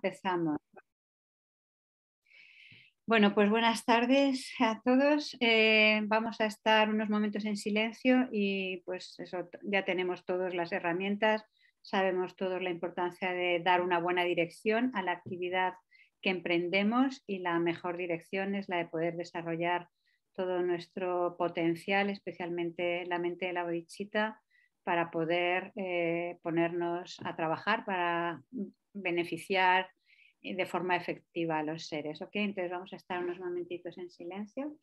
empezamos. Bueno, pues buenas tardes a todos. Eh, vamos a estar unos momentos en silencio y pues eso, ya tenemos todas las herramientas, sabemos todos la importancia de dar una buena dirección a la actividad que emprendemos y la mejor dirección es la de poder desarrollar todo nuestro potencial, especialmente la mente de la bodichita, para poder eh, ponernos a trabajar, para beneficiar eh, de forma efectiva a los seres. ¿ok? Entonces vamos a estar unos momentitos en silencio.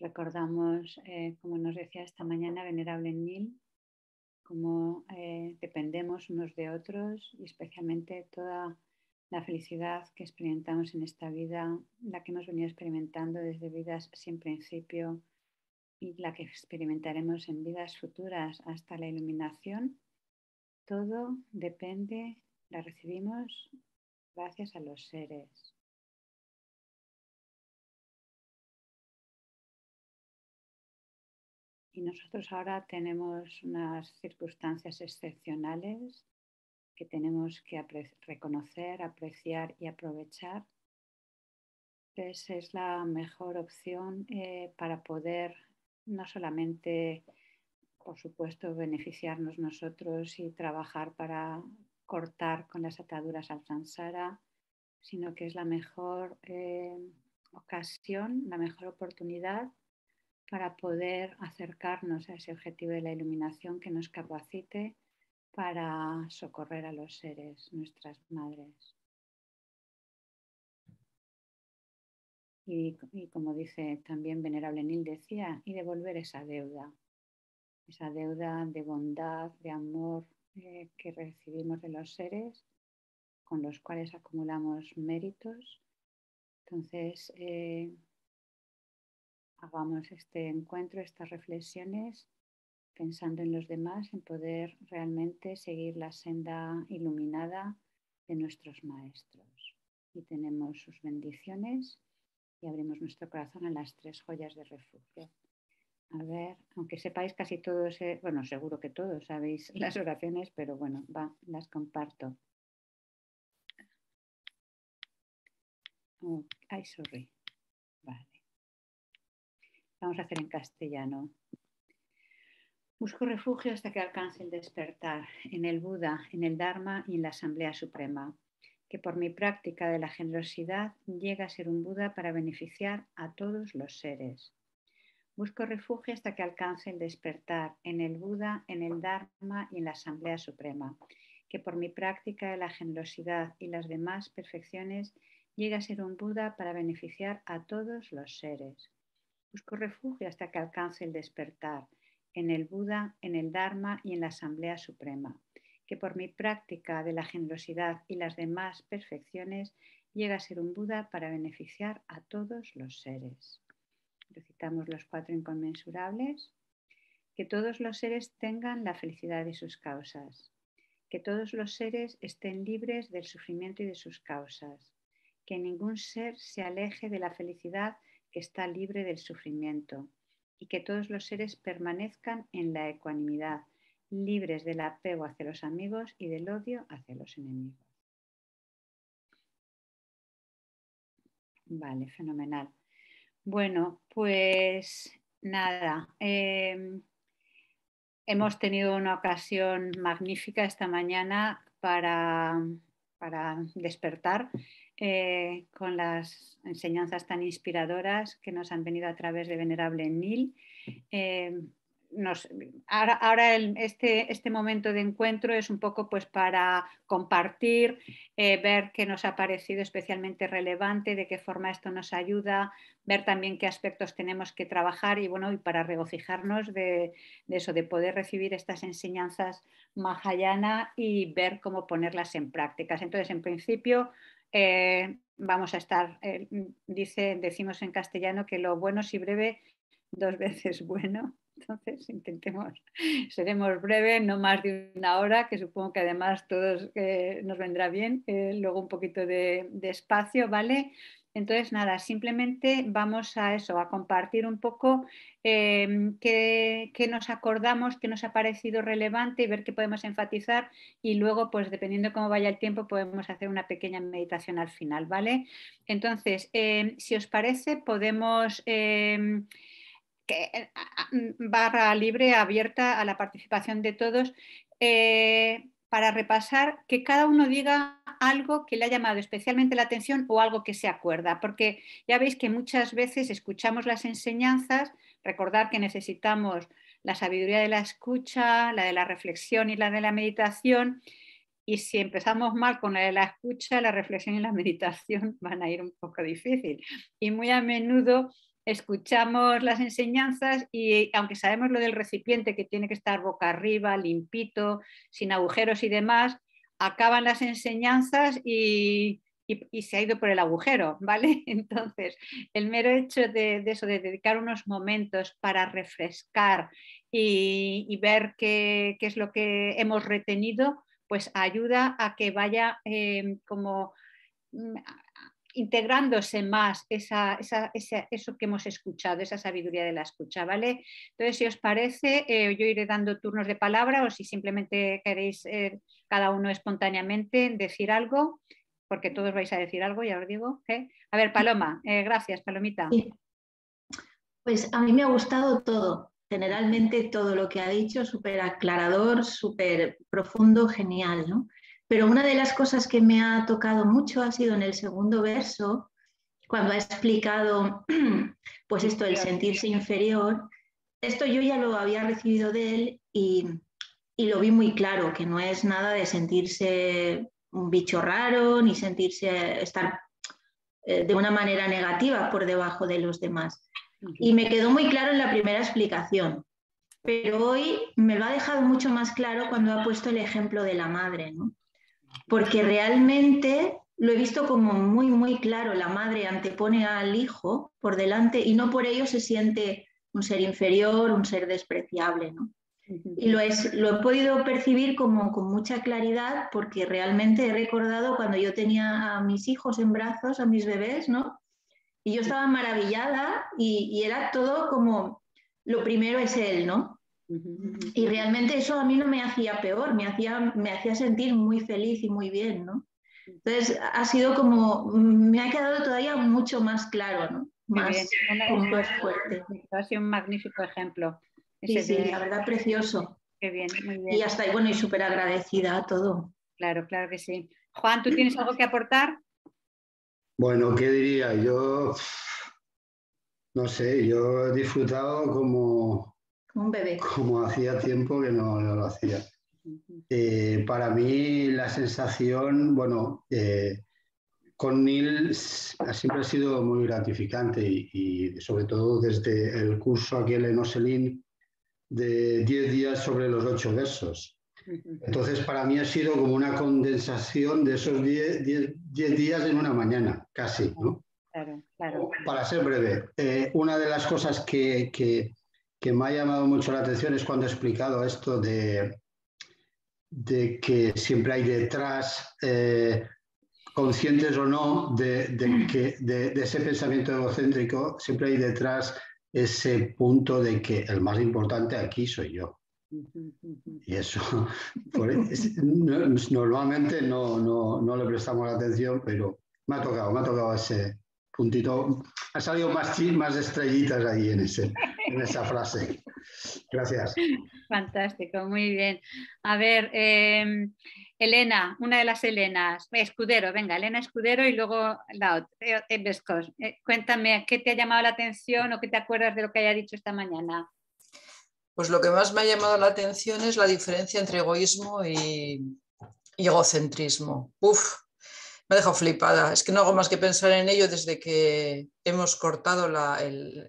Recordamos, eh, como nos decía esta mañana, Venerable Nil, cómo eh, dependemos unos de otros y especialmente toda la felicidad que experimentamos en esta vida, la que hemos venido experimentando desde vidas sin principio y la que experimentaremos en vidas futuras hasta la iluminación, todo depende, la recibimos gracias a los seres. Y nosotros ahora tenemos unas circunstancias excepcionales que tenemos que reconocer, apreciar y aprovechar. Esa es la mejor opción eh, para poder no solamente, por supuesto, beneficiarnos nosotros y trabajar para cortar con las ataduras al sino que es la mejor eh, ocasión, la mejor oportunidad para poder acercarnos a ese objetivo de la iluminación que nos capacite para socorrer a los seres, nuestras madres. Y, como dice también Venerable Nil decía, y devolver esa deuda, esa deuda de bondad, de amor eh, que recibimos de los seres, con los cuales acumulamos méritos. Entonces, eh, hagamos este encuentro, estas reflexiones, pensando en los demás, en poder realmente seguir la senda iluminada de nuestros maestros. Y tenemos sus bendiciones y abrimos nuestro corazón a las tres joyas de refugio. A ver, aunque sepáis casi todos, eh, bueno, seguro que todos sabéis las oraciones, pero bueno, va, las comparto. Oh, ay, sorry. Vamos a hacer en castellano. Busco refugio hasta que alcance el despertar, en el Buda, en el Dharma y en la Asamblea Suprema, que por mi práctica de la generosidad llega a ser un Buda para beneficiar a todos los seres. Busco refugio hasta que alcance el despertar, en el Buda, en el Dharma y en la Asamblea Suprema, que por mi práctica de la generosidad y las demás perfecciones llega a ser un Buda para beneficiar a todos los seres. Busco refugio hasta que alcance el despertar en el Buda, en el Dharma y en la Asamblea Suprema, que por mi práctica de la generosidad y las demás perfecciones llega a ser un Buda para beneficiar a todos los seres. Recitamos los cuatro inconmensurables. Que todos los seres tengan la felicidad de sus causas. Que todos los seres estén libres del sufrimiento y de sus causas. Que ningún ser se aleje de la felicidad que está libre del sufrimiento, y que todos los seres permanezcan en la ecuanimidad, libres del apego hacia los amigos y del odio hacia los enemigos. Vale, fenomenal. Bueno, pues nada, em, hemos tenido una ocasión magnífica esta mañana para despertar eh, con las enseñanzas tan inspiradoras que nos han venido a través de Venerable Nil. Eh, ahora, este, este, momento de encuentro es un poco pues para compartir, eh, ver qué nos ha parecido especialmente relevante, de qué forma esto nos ayuda, ver también qué aspectos tenemos que trabajar y bueno, y para regocijarnos de, de eso, de poder recibir estas enseñanzas mahayana y ver cómo ponerlas en prácticas. Entonces, en principio, eh, vamos a estar, eh, mm, dice, decimos en castellano que lo bueno si breve, dos veces bueno. Entonces intentemos, seremos breve, no más de una hora, que supongo que además todos eh, nos vendrá bien, eh, luego un poquito de, de espacio, ¿vale? Entonces, nada, simplemente vamos a eso, a compartir un poco em, qué, nos acordamos, qué nos ha parecido relevante y ver qué podemos enfatizar y luego, pues dependiendo cómo vaya el tiempo, podemos hacer una pequeña meditación al final, ¿vale? Entonces, em, si os parece, podemos... Em, eh, mm, barra libre abierta a la participación de todos. Eh, para repasar que cada uno diga algo que le ha llamado especialmente la atención o algo que se acuerda, porque ya veis que muchas veces escuchamos las enseñanzas, recordar que necesitamos la sabiduría de la escucha, la de la reflexión y la de la meditación, y si empezamos mal con la de la escucha, la reflexión y la meditación van a ir un poco difícil. Y muy a menudo escuchamos las enseñanzas y aunque sabemos lo del recipiente que tiene que estar boca arriba, limpito, sin agujeros y demás, acaban las enseñanzas y, se ha ido por el agujero, ¿vale? Entonces, el mero hecho de, eso, de dedicar unos momentos para refrescar y, ver qué, es lo que hemos retenido, pues ayuda a que vaya eh, como mm, integrándose más eso que hemos escuchado, esa sabiduría de la escucha, ¿vale? Entonces, si os parece, eh, yo iré dando turnos de palabra o si simplemente queréis eh, cada uno espontáneamente decir algo, porque todos vais a decir algo, ya os digo. ¿eh? A ver, Paloma, gracias, Palomita. Pues a mí me ha gustado todo, generalmente todo lo que ha dicho, súper aclarador, súper profundo, genial, ¿no? Pero una de las cosas que me ha tocado mucho ha sido en el segundo verso, cuando ha explicado, pues esto, el sentirse inferior. Esto yo ya lo había recibido de él y, lo vi muy claro, que no es nada de sentirse un bicho raro, ni sentirse estar eh, de una manera negativa por debajo de los demás. Y me quedó muy claro en la primera explicación, pero hoy me lo ha dejado mucho más claro cuando ha puesto el ejemplo de la madre, ¿no? porque realmente lo he visto como muy, muy claro. La madre antepone al hijo por delante y no por ello se siente un ser inferior, un ser despreciable, ¿no? Y lo, es, lo he podido percibir como con mucha claridad porque realmente he recordado cuando yo tenía a mis hijos en brazos, a mis bebés, ¿no? Y yo estaba maravillada y, y era todo como, lo primero es él, ¿no? Y realmente eso a mí no me hacía peor, me hacía, me hacía sentir muy feliz y muy bien, ¿no? Entonces ha sido como, mm, me ha quedado todavía mucho más claro, ¿no? Más, fuerte. Ha sido un magnífico ejemplo. Sí, sí, la verdad, precioso. Qué bien, muy bien. Y hasta ahí, bueno, y súper agradecida a todo. Claro, claro que sí. Juan, ¿tú tienes algo que aportar? Bueno, ¿qué diría? Yo, no sé, yo he disfrutado como un bebé. Como hacía tiempo que no, lo hacía. Eh, para mí la sensación, bueno, eh, con Neil siempre ha sido muy gratificante y, sobre todo desde el curso aquí en Ocelín de 10 días sobre los 8 versos. Entonces, para mí ha sido como una condensación de esos 10 días en una mañana, casi. Para ser breve, eh, una de las cosas que, que me ha llamado mucho la atención es cuando he explicado esto de, de que siempre hay detrás, eh, conscientes o no, de, que, de, ese pensamiento egocéntrico, siempre hay detrás ese punto de que el más importante aquí soy yo. Y eso, e, normalmente no, no, no, le prestamos la atención, pero me ha tocado, me ha tocado ese puntito. Ha salido más, más estrellitas ahí en ese en esa frase. Gracias. Fantástico, muy bien. A ver, em, Elena, una de las Elenas, Escudero, venga, Elena Escudero y luego la otra, Vescos. Eh, eh, eh, cuéntame, ¿qué te ha llamado la atención o qué te acuerdas de lo que haya dicho esta mañana? Pues lo que más me ha llamado la atención es la diferencia entre egoísmo y, egocentrismo. Uf, me ha dejado flipada. Es que no hago más que pensar en ello desde que hemos cortado el,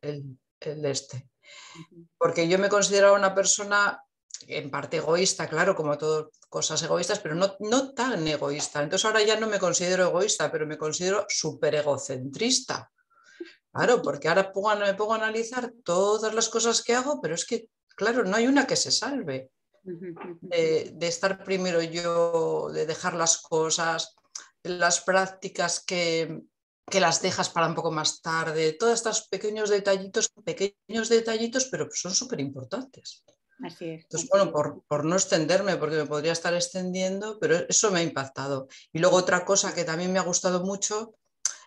el este. Porque yo me consideraba una persona en parte egoísta, claro, como todas cosas egoístas, pero no, tan egoísta. Entonces ahora ya no me considero egoísta, pero me considero súper egocentrista. Claro, porque ahora me pongo a analizar todas las cosas que hago, pero es que, claro, no hay una que se salve. de estar primero yo, de dejar las cosas, las prácticas que, que las dejas para un poco más tarde, todos estos pequeños detallitos, pequeños detallitos, pero son súper importantes. Así es. Entonces, bueno, por, no extenderme, porque me podría estar extendiendo, pero eso me ha impactado. Y luego otra cosa que también me ha gustado mucho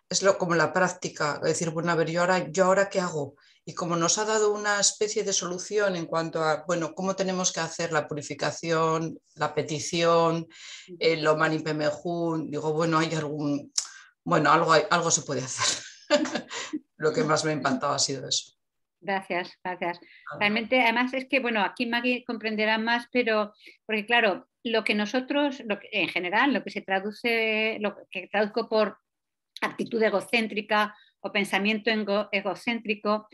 es lo, como la práctica, decir, bueno, a ver, yo ahora, qué hago. Y como nos ha dado una especie de solución en cuanto a, bueno, cómo tenemos que hacer la purificación, la petición, eh, lo manipemejun, digo, bueno, hay algún, bueno, algo, algo se puede hacer. Lo que más me ha impactado ha sido eso. Gracias, gracias. Realmente, además es que, bueno, aquí Maggie comprenderá más, pero, porque claro, lo que nosotros, en general, lo que se traduce, lo que traduzco por actitud egocéntrica o pensamiento egocéntrico,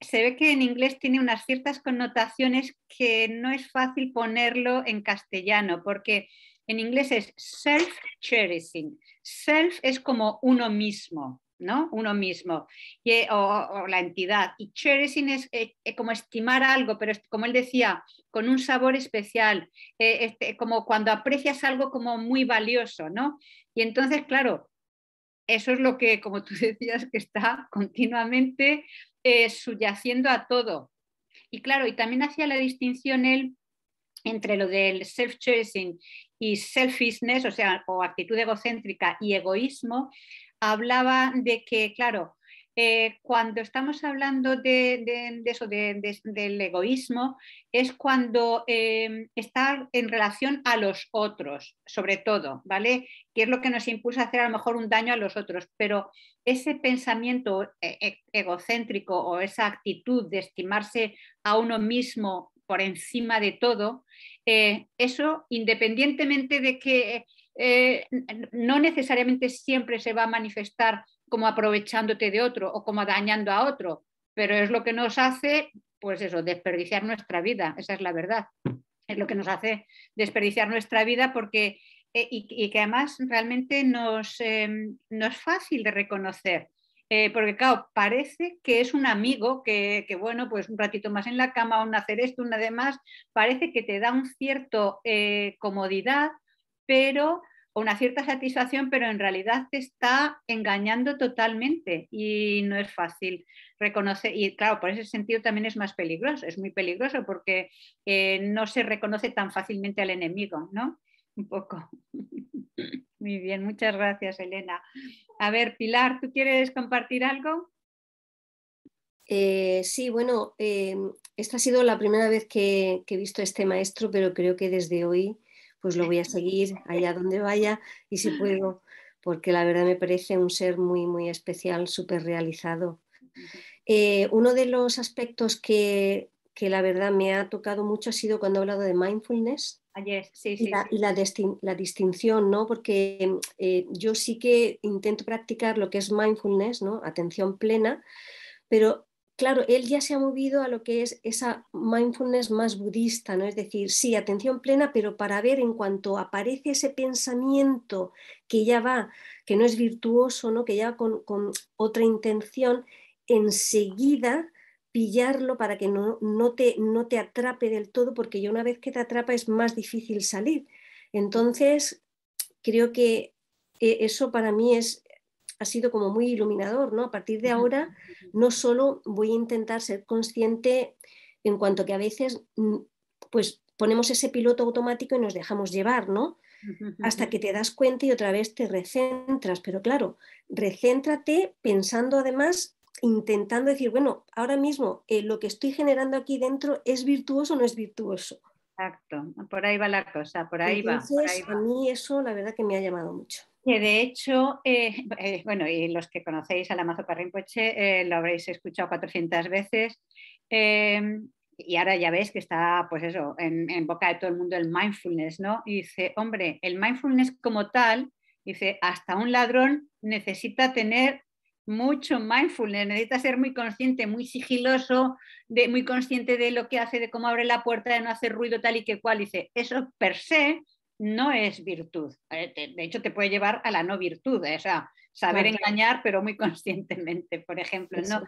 se ve que en inglés tiene unas ciertas connotaciones que no es fácil ponerlo en castellano, porque en inglés es self-cherishing, self es como uno mismo, ¿no? Uno mismo, o, la entidad. Y cherishing es eh, eh, como estimar algo, pero como él decía, con un sabor especial, eh, este, como cuando aprecias algo como muy valioso, ¿no? Y entonces, claro, eso es lo que, como tú decías, que está continuamente subyaciendo a todo. Y claro, y también hacía la distinción él entre lo del self-chasing y selfishness, o sea, o actitud egocéntrica y egoísmo, hablaba de que, claro, eh, cuando estamos hablando de, eso, del egoísmo, es cuando em, está en relación a los otros, sobre todo, ¿vale? Que es lo que nos impulsa a hacer a lo mejor un daño a los otros, pero ese pensamiento eh, e, egocéntrico o esa actitud de estimarse a uno mismo por encima de todo, eh, eso independientemente de que eh, no necesariamente siempre se va a manifestar como aprovechándote de otro o como dañando a otro, pero es lo que nos hace, pues eso, desperdiciar nuestra vida, esa es la verdad. Es lo que nos hace desperdiciar nuestra vida porque, eh, y, que además realmente no es fácil de reconocer eh, porque claro, parece que es un amigo que, bueno, pues un ratito más en la cama, un hacer esto, un además, parece que te da un cierto eh, comodidad, pero una cierta satisfacción, pero en realidad te está engañando totalmente y no es fácil reconocer. Y claro, por ese sentido también es más peligroso, es muy peligroso porque eh, no se reconoce tan fácilmente al enemigo, ¿no? un poco. Muy bien, muchas gracias, Elena. A ver, Pilar, ¿tú quieres compartir algo? Eh, sí, bueno, eh, esta ha sido la primera vez que, he visto a este maestro, pero creo que desde hoy pues lo voy a seguir allá donde vaya y si puedo, porque la verdad me parece un ser muy, muy especial, súper realizado. Eh, uno de los aspectos que, que la verdad me ha tocado mucho ha sido cuando he hablado de mindfulness. Ayer, sí, sí. la, distinción, ¿no? Porque eh, yo sí que intento practicar lo que es mindfulness, ¿no? Atención plena, pero claro, él ya se ha movido a lo que es esa mindfulness más budista, ¿no? Es decir, sí, atención plena, pero para ver en cuanto aparece ese pensamiento que ya va, que no es virtuoso, ¿no? Que ya va con otra intención, enseguida pillarlo para que no, te, no te atrape del todo, porque ya una vez que te atrapa es más difícil salir. Entonces, creo que eh, eso para mí es, ha sido como muy iluminador, ¿no? A partir de ahora, no solo voy a intentar ser consciente en cuanto que a veces, mm, pues ponemos ese piloto automático y nos dejamos llevar, ¿no? Hasta que te das cuenta y otra vez te recentras. Pero claro, recéntrate pensando además intentando decir, bueno, ahora mismo eh, lo que estoy generando aquí dentro es virtuoso o no es virtuoso. Exacto, por ahí va la cosa, por ahí, va, A mí eso la verdad que me ha llamado mucho. Que de hecho, eh, eh, bueno, y los que conocéis a la Mazopa Rinpoche lo habréis escuchado 400 veces. y ahora ya veis que está, pues eso, en, en boca de todo el mundo el mindfulness, ¿no? Y dice, hombre, el mindfulness como tal, dice, hasta un ladrón necesita tener mucho mindfulness, necesita ser muy consciente, muy sigiloso, de, muy consciente de lo que hace, de cómo abre la puerta, de no hacer ruido tal y que cual. Dice, eso per se no es virtud. Eh, de hecho, te puede llevar a la no virtud, eh, saber engañar, pero muy conscientemente, por ejemplo. ¿no?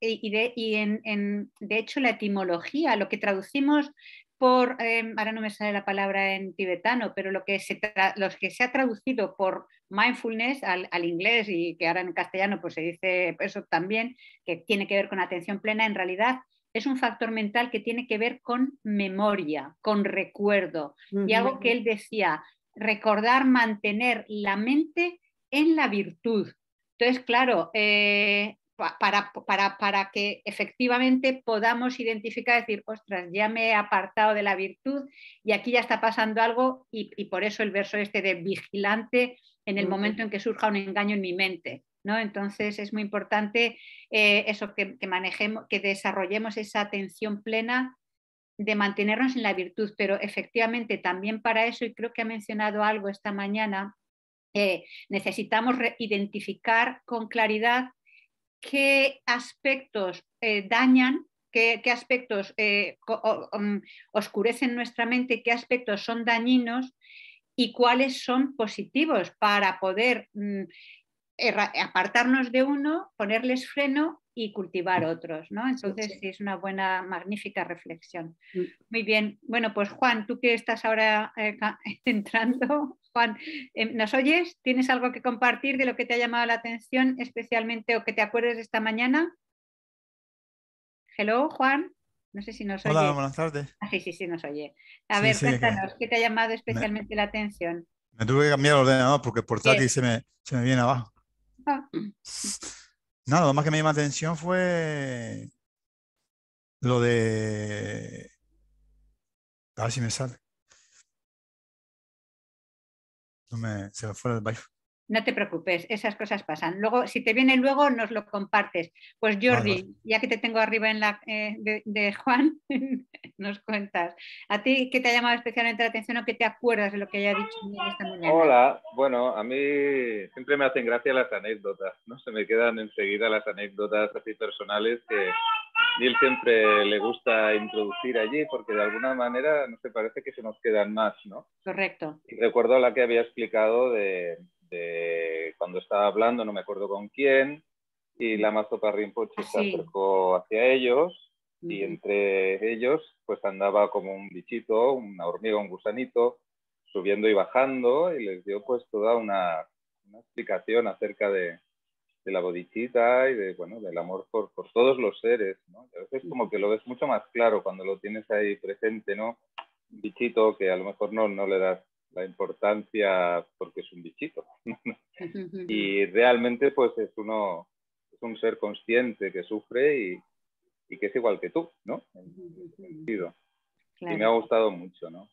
y y de hecho, la etimología, lo que traducimos por, em, ahora no me sale la palabra en tibetano, pero lo que se, los que se ha traducido por mindfulness al, inglés y que ahora en castellano pues se dice eso también, que tiene que ver con atención plena, en realidad es un factor mental que tiene que ver con memoria, con recuerdo. Y algo que él decía, recordar, mantener la mente en la virtud. Entonces, claro, eh, para, para, que efectivamente podamos identificar, decir, ostras, ya me he apartado de la virtud y aquí ya está pasando algo y, por eso el verso este de vigilante en el momento en que surja un engaño en mi mente. ¿no? Entonces es muy importante eh, eso, que, manejemos, que desarrollemos esa atención plena de mantenernos en la virtud, pero efectivamente también para eso, y creo que ha mencionado algo esta mañana, eh, necesitamos identificar con claridad qué aspectos eh, dañan, qué, aspectos eh, mm, oscurecen nuestra mente, qué aspectos son dañinos y cuáles son positivos para poder mm, apartarnos de uno, ponerles freno y cultivar otros, Entonces es una buena, magnífica reflexión. Mm. Muy bien. Bueno, pues Juan, tú que estás ahora eh, entrando, Juan, em, ¿nos oyes? ¿Tienes algo que compartir de lo que te ha llamado la atención especialmente o que te acuerdes de esta mañana? Hello, Juan. No sé si nos oye. Hola, buenas tardes. Ah, sí, sí, sí, nos oye. A ver, cuéntanos, ¿qué te ha llamado especialmente la atención? Me tuve que cambiar el ordenador porque por portátil se me, viene abajo. Ah. Nada, lo más que me llamó la atención fue lo de... A ver si me sale. Se va fuera del baile. No te preocupes, esas cosas pasan. Luego, si te viene luego, nos lo compartes. Pues Jordi, ya que te tengo arriba en la, eh, de, Juan, nos cuentas. ¿A ti qué te ha llamado especialmente la atención o qué te acuerdas de lo que haya dicho esta mañana? Hola, bueno, a mí siempre me hacen gracia las anécdotas, ¿no? Se me quedan enseguida las anécdotas así personales que Neil siempre le gusta introducir allí porque de alguna manera no se parece que se nos quedan más, ¿no? Correcto. Y recuerdo la que había explicado de de cuando estaba hablando, no me acuerdo con quién, y la Mazopa Rinpoche ah, se acercó hacia ellos y entre ellos pues andaba como un bichito, una hormiga, un gusanito, subiendo y bajando y les dio pues toda una, explicación acerca de, la bodichita y de, bueno, del amor por, todos los seres, a veces como que lo ves mucho más claro cuando lo tienes ahí presente, ¿no? Bichito que a lo mejor no, no le das la importancia porque es un bichito. y realmente pues es uno, es un ser consciente que sufre y, que es igual que tú, ¿no? sentido. Y me ha gustado mucho, ¿no?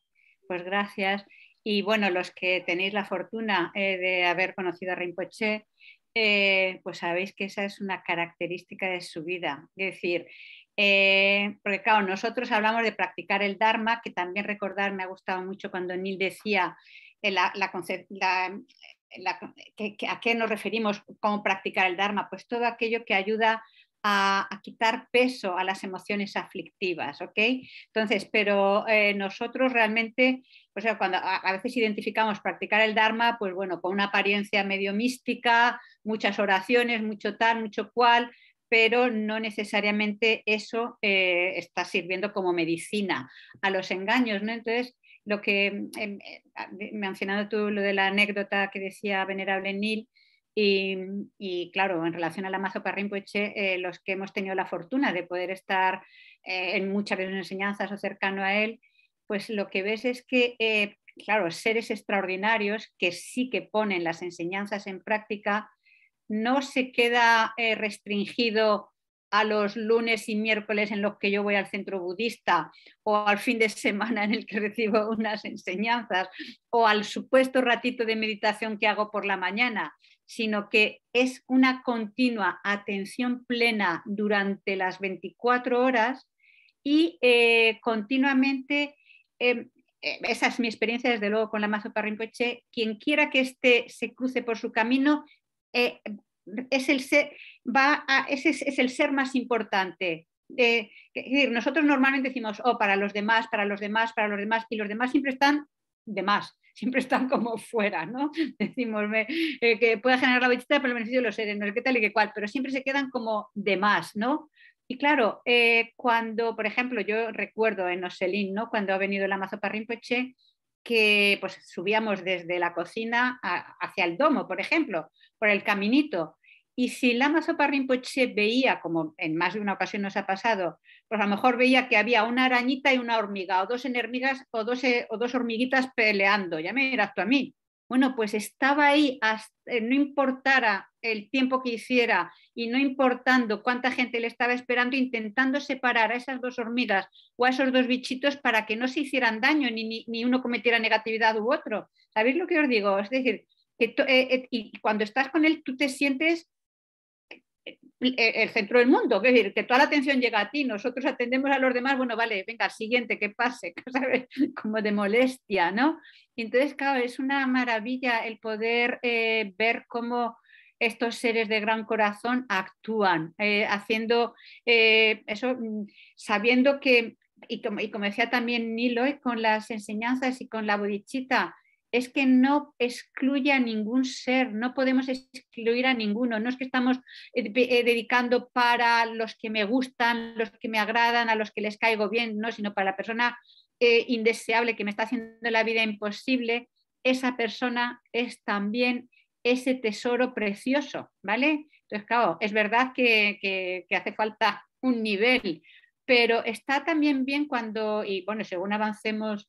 Pues gracias. Y bueno, los que tenéis la fortuna eh, de haber conocido a Rinpoche, eh, pues sabéis que esa es una característica de su vida. Es decir, eh, porque claro, nosotros hablamos de practicar el Dharma, que también recordar, me ha gustado mucho cuando Neil decía eh, a qué nos referimos cómo practicar el Dharma, pues todo aquello que ayuda a, quitar peso a las emociones aflictivas, ¿ok? Entonces, pero eh, nosotros realmente, sea cuando a veces identificamos practicar el Dharma, pues bueno, con una apariencia medio mística, muchas oraciones, mucho tal, mucho cual, pero no necesariamente eso eh, está sirviendo como medicina a los engaños, ¿no? Entonces, lo que, mm, em, eh, ah, mencionando tú lo de la anécdota que decía Venerable Nil, mm, y, claro, en relación a la Mazo los que hemos tenido la fortuna de poder estar eh, en muchas de sus enseñanzas o cercano a él, pues lo que ves es que, claro, seres extraordinarios que sí que ponen las enseñanzas en práctica no se queda eh, restringido a los lunes y miércoles en los que yo voy al centro budista o al fin de semana en el que recibo unas enseñanzas o al supuesto ratito de meditación que hago por la mañana, sino que es una continua atención plena durante las 24 horas y eh, continuamente, em, eh, esa es mi experiencia desde luego con la Mazo Rinpoche, quien quiera que este se cruce por su camino eh, es, el ser, más importante. Eh, nosotros normalmente decimos, oh, para los demás, para los demás, para los demás, y los demás siempre están de más, siempre están como fuera, ¿no? Decimos eh, que pueda generar la bichita pero el beneficio de los seres, no sé qué tal y qué cual, pero siempre se quedan como de más, ¿no? Y claro, cuando, por ejemplo, yo recuerdo en Ocelín ¿no? Cuando ha venido la Mazapa Rinpoche, que pues subíamos desde la cocina hacia el domo, por ejemplo, por el caminito. Y si la Sopa Rinpoche veía, como en más de una ocasión nos ha pasado, pues a lo mejor veía que había una arañita y una hormiga, o dos enermigas o dos, eh, o dos hormiguitas peleando, ya me dirás tú a mí. Bueno, pues estaba ahí, eh, no importara el tiempo que hiciera y no importando cuánta gente le estaba esperando, intentando separar a esas dos hormigas o a esos dos bichitos para que no se hicieran daño, ni, ni uno cometiera negatividad u otro. ¿Sabéis lo que os digo? Es decir, eh, eh, y cuando estás con él tú te sientes eh, el centro del mundo, es decir, que toda la atención llega a ti, nosotros atendemos a los demás, bueno, vale, venga, siguiente, que pase, como de molestia, ¿no? entonces, claro, es una maravilla el poder ver cómo estos seres de gran corazón actúan, haciendo eso, mm, sabiendo que, y y como decía también Nilo, con las enseñanzas y con la bodichita, es que no excluye a ningún ser, no podemos excluir a ninguno, no es que estamos eh, eh, dedicando para los que me gustan, los que me agradan, a los que les caigo bien, no, sino para la persona eh, indeseable que me está haciendo la vida imposible, esa persona es también ese tesoro precioso, ¿vale? Entonces, claro, es verdad que, que hace falta un nivel, pero está también bien cuando, y bueno, según avancemos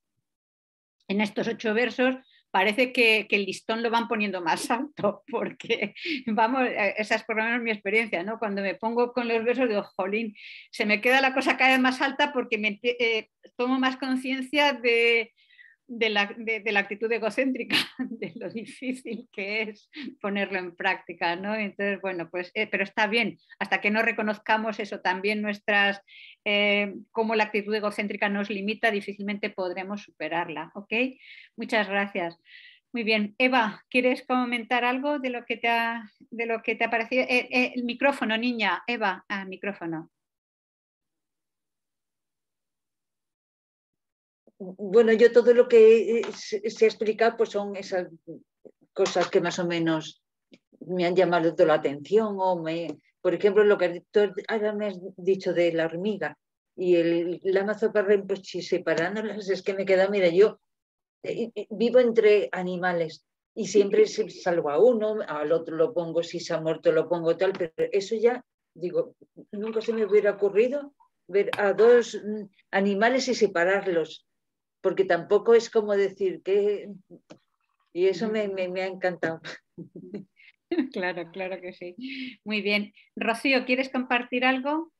en estos ocho versos, parece que, el listón lo van poniendo más alto, porque vamos, eh, esa es por lo menos mi experiencia, ¿no? Cuando me pongo con los besos de jolín, se me queda la cosa cada vez más alta porque me, eh, tomo más conciencia de, de la, actitud egocéntrica, de lo difícil que es ponerlo en práctica, ¿no? Entonces, bueno, pues, eh, pero está bien, hasta que no reconozcamos eso también nuestras, eh, cómo la actitud egocéntrica nos limita, difícilmente podremos superarla, ¿ok? Muchas gracias. Muy bien, Eva, ¿quieres comentar algo de lo que te ha, de lo que te parecido? Eh, el micrófono, niña, Eva, ah, micrófono. bueno, yo todo lo que eh, se, ha explicado pues son esas cosas que más o menos me han llamado toda la atención o me, por ejemplo, lo que tú ahora me has dicho de la hormiga y el, la para pues si separándolas es que me queda, mira, yo eh, vivo entre animales y siempre salvo a uno, al otro lo pongo, si se ha muerto lo pongo tal, pero eso ya, digo, nunca se me hubiera ocurrido ver a dos mm, animales y separarlos porque tampoco es como decir que... Y eso me, ha encantado. Claro, claro que sí. Muy bien. Rocío, ¿quieres compartir algo?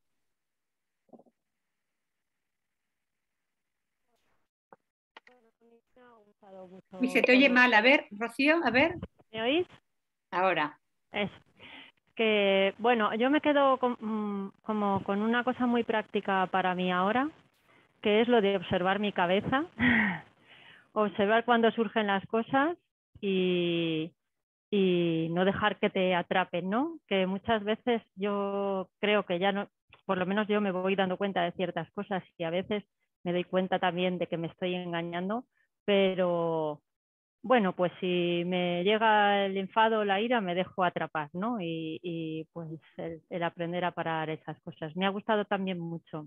Y se te oye mal. A ver, Rocío, a ver. ¿Me oís? Ahora. que, bueno, yo me quedo mm, como con una cosa muy práctica para mí ahora, que es lo de observar mi cabeza, observar cuando surgen las cosas y, no dejar que te atrapen, ¿no? Que muchas veces yo creo que ya no, por lo menos yo me voy dando cuenta de ciertas cosas y a veces me doy cuenta también de que me estoy engañando, pero bueno, pues si me llega el enfado o la ira, me dejo atrapar, ¿no? Y, pues el, aprender a parar esas cosas. Me ha gustado también mucho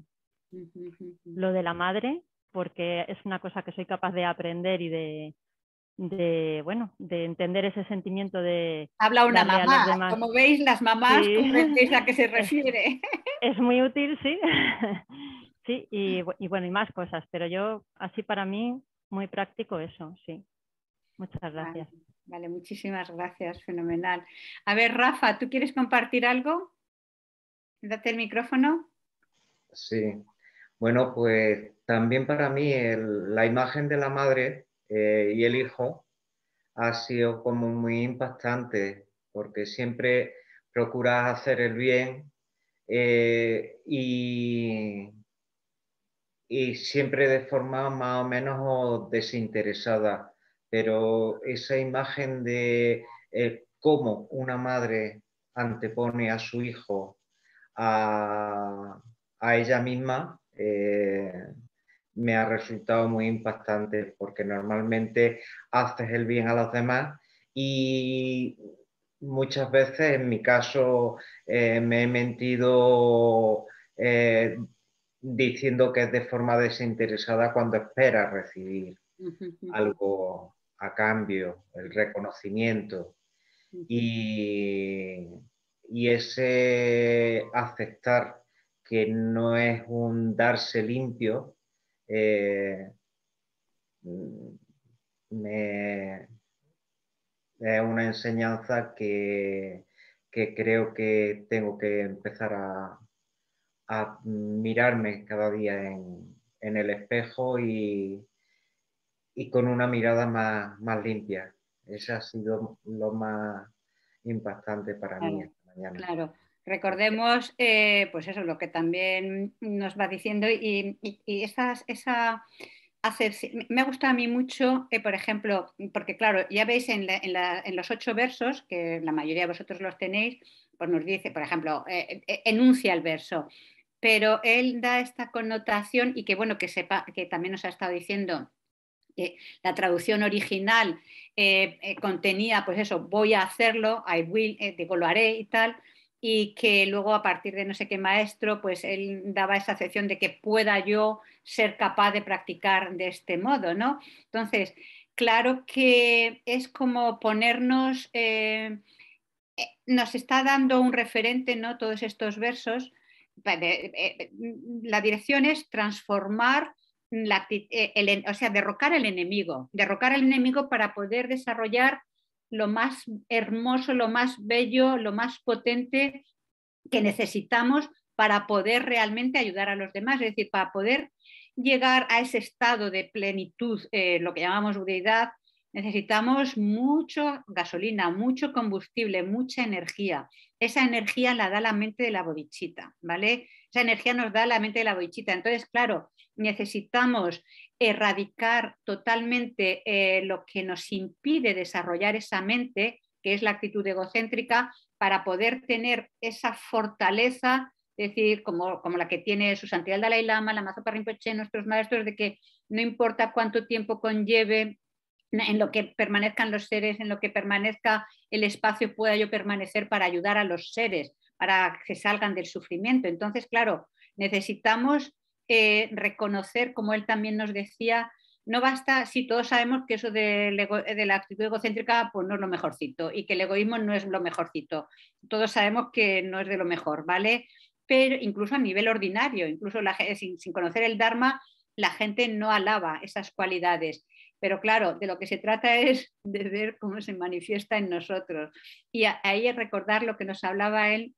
lo de la madre, porque es una cosa que soy capaz de aprender y de, bueno, de entender ese sentimiento de... Habla una mamá, como veis las mamás, es a se refiere. Es, muy útil, sí. Sí, y, bueno, y más cosas, pero yo así para mí muy práctico eso, sí. Muchas gracias. vale, muchísimas gracias, fenomenal. A ver, Rafa, ¿tú quieres compartir algo? Date el micrófono. Sí, bueno, pues también para mí la imagen de la madre eh, y el hijo ha sido como muy impactante, porque siempre procuras hacer el bien eh, y, siempre de forma más o menos desinteresada, pero esa imagen de eh, cómo una madre antepone a su hijo a ella misma, eh, me ha resultado muy impactante porque normalmente haces el bien a los demás y muchas veces en mi caso eh, me he mentido eh, diciendo que es de forma desinteresada cuando espera recibir algo a cambio, el reconocimiento. y, y ese aceptar que no es un darse limpio, eh, me, es una enseñanza que, creo que tengo que empezar a, mirarme cada día en, el espejo y, con una mirada más, limpia. Eso ha sido lo más impactante para mí esta mañana. Claro. Recordemos, eh, pues eso, lo que también nos va diciendo y, y, esa me gusta a mí mucho, eh, por ejemplo, porque claro, ya veis en, en, los ocho versos, que la mayoría de vosotros los tenéis, pues nos dice, por ejemplo, eh, enuncia el verso, pero él da esta connotación y que bueno, que sepa, que también nos ha estado diciendo que la traducción original contenía, pues eso, voy a hacerlo, I will, digo, lo haré y tal y que luego a partir de no sé qué maestro, pues él daba esa acepción de que pueda yo ser capaz de practicar de este modo, ¿no? Entonces, claro que es como ponernos, eh, eh, nos está dando un referente, ¿no? Todos estos versos, eh, la dirección es transformar o sea, derrocar al enemigo, derrocar al enemigo para poder desarrollar lo más hermoso, lo más bello, lo más potente que necesitamos para poder realmente ayudar a los demás, es decir, para poder llegar a ese estado de plenitud, eh, lo que llamamos deidad, necesitamos mucho gasolina, mucho combustible, mucha energía. Esa energía la da la mente de la bodichita, ¿vale? Esa energía nos da la mente de la bodichita. Entonces, claro, necesitamos erradicar totalmente eh, lo que nos impide desarrollar esa mente, que es la actitud egocéntrica, para poder tener esa fortaleza, es decir, como, la que tiene su santidad Dalai Lama, la Mazopa Rinpoche, nuestros maestros, de que no importa cuánto tiempo conlleve en lo que permanezcan los seres, en lo que permanezca el espacio, pueda yo permanecer para ayudar a los seres, para que salgan del sufrimiento. Entonces, claro, necesitamos reconocer, como él también nos decía, no basta, si todos sabemos que eso de la actitud egocéntrica pues no es lo mejorcito y que el egoísmo no es lo mejorcito. Todos sabemos que no es de lo mejor, ¿vale? Pero incluso a nivel ordinario, incluso la, sin, conocer el Dharma, la gente no alaba esas cualidades. Pero claro, de lo que se trata es de ver cómo se manifiesta en nosotros. Y ahí es recordar lo que nos hablaba él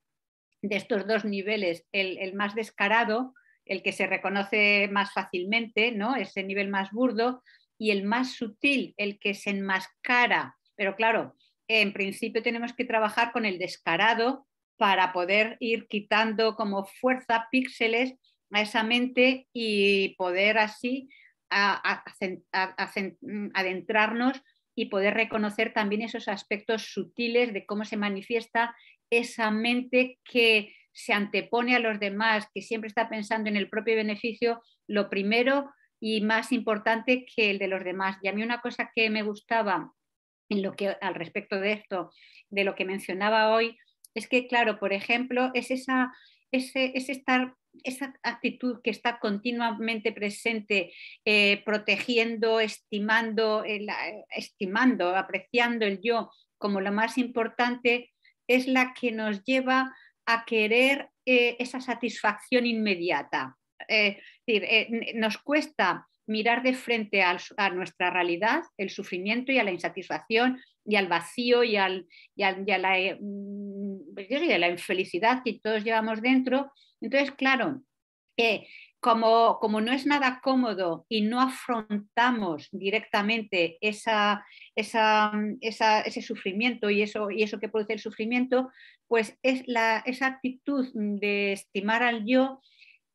de estos dos niveles, el más descarado, el que se reconoce más fácilmente, ¿no? Ese nivel más burdo y el más sutil, el que se enmascara. Pero claro, en principio tenemos que trabajar con el descarado para poder ir quitando como fuerza píxeles a esa mente y poder así mm, adentrarnos y poder reconocer también esos aspectos sutiles de cómo se manifiesta esa mente que se antepone a los demás, que siempre está pensando en el propio beneficio, lo primero y más importante que el de los demás. Y a mí una cosa que me gustaba en lo que, al respecto de esto, de lo que mencionaba hoy, es que, claro, por ejemplo, es esa, estar esa actitud que está continuamente presente, eh, protegiendo, estimando, eh, estimando, apreciando el yo como lo más importante, es la que nos lleva a querer eh, esa satisfacción inmediata. Eh, eh, nos cuesta mirar de frente a nuestra realidad, el sufrimiento y a la insatisfacción y al vacío y, a, la, mm, pues la, infelicidad que todos llevamos dentro. Entonces, claro, como, no es nada cómodo y no afrontamos directamente mm, esa, ese sufrimiento y eso, y eso que produce el sufrimiento, pues es la, esa actitud de estimar al yo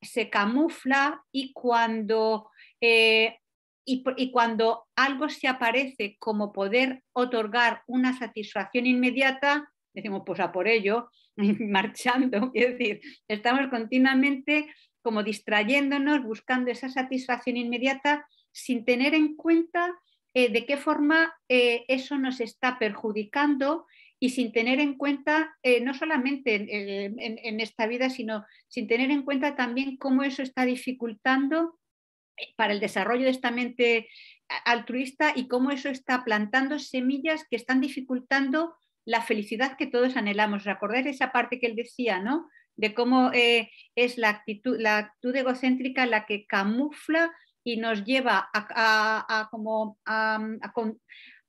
se camufla y cuando, eh, y cuando algo se aparece como poder otorgar una satisfacción inmediata, decimos, pues a por ello, marchando, es decir, estamos continuamente como distrayéndonos, buscando esa satisfacción inmediata sin tener en cuenta eh, de qué forma eh, eso nos está perjudicando y sin tener en cuenta, eh, no solamente en, en, esta vida, sino sin tener en cuenta también cómo eso está dificultando para el desarrollo de esta mente altruista y cómo eso está plantando semillas que están dificultando la felicidad que todos anhelamos. Recordar esa parte que él decía, ¿no? de cómo eh, es la actitud, la actitud egocéntrica la que camufla y nos lleva a,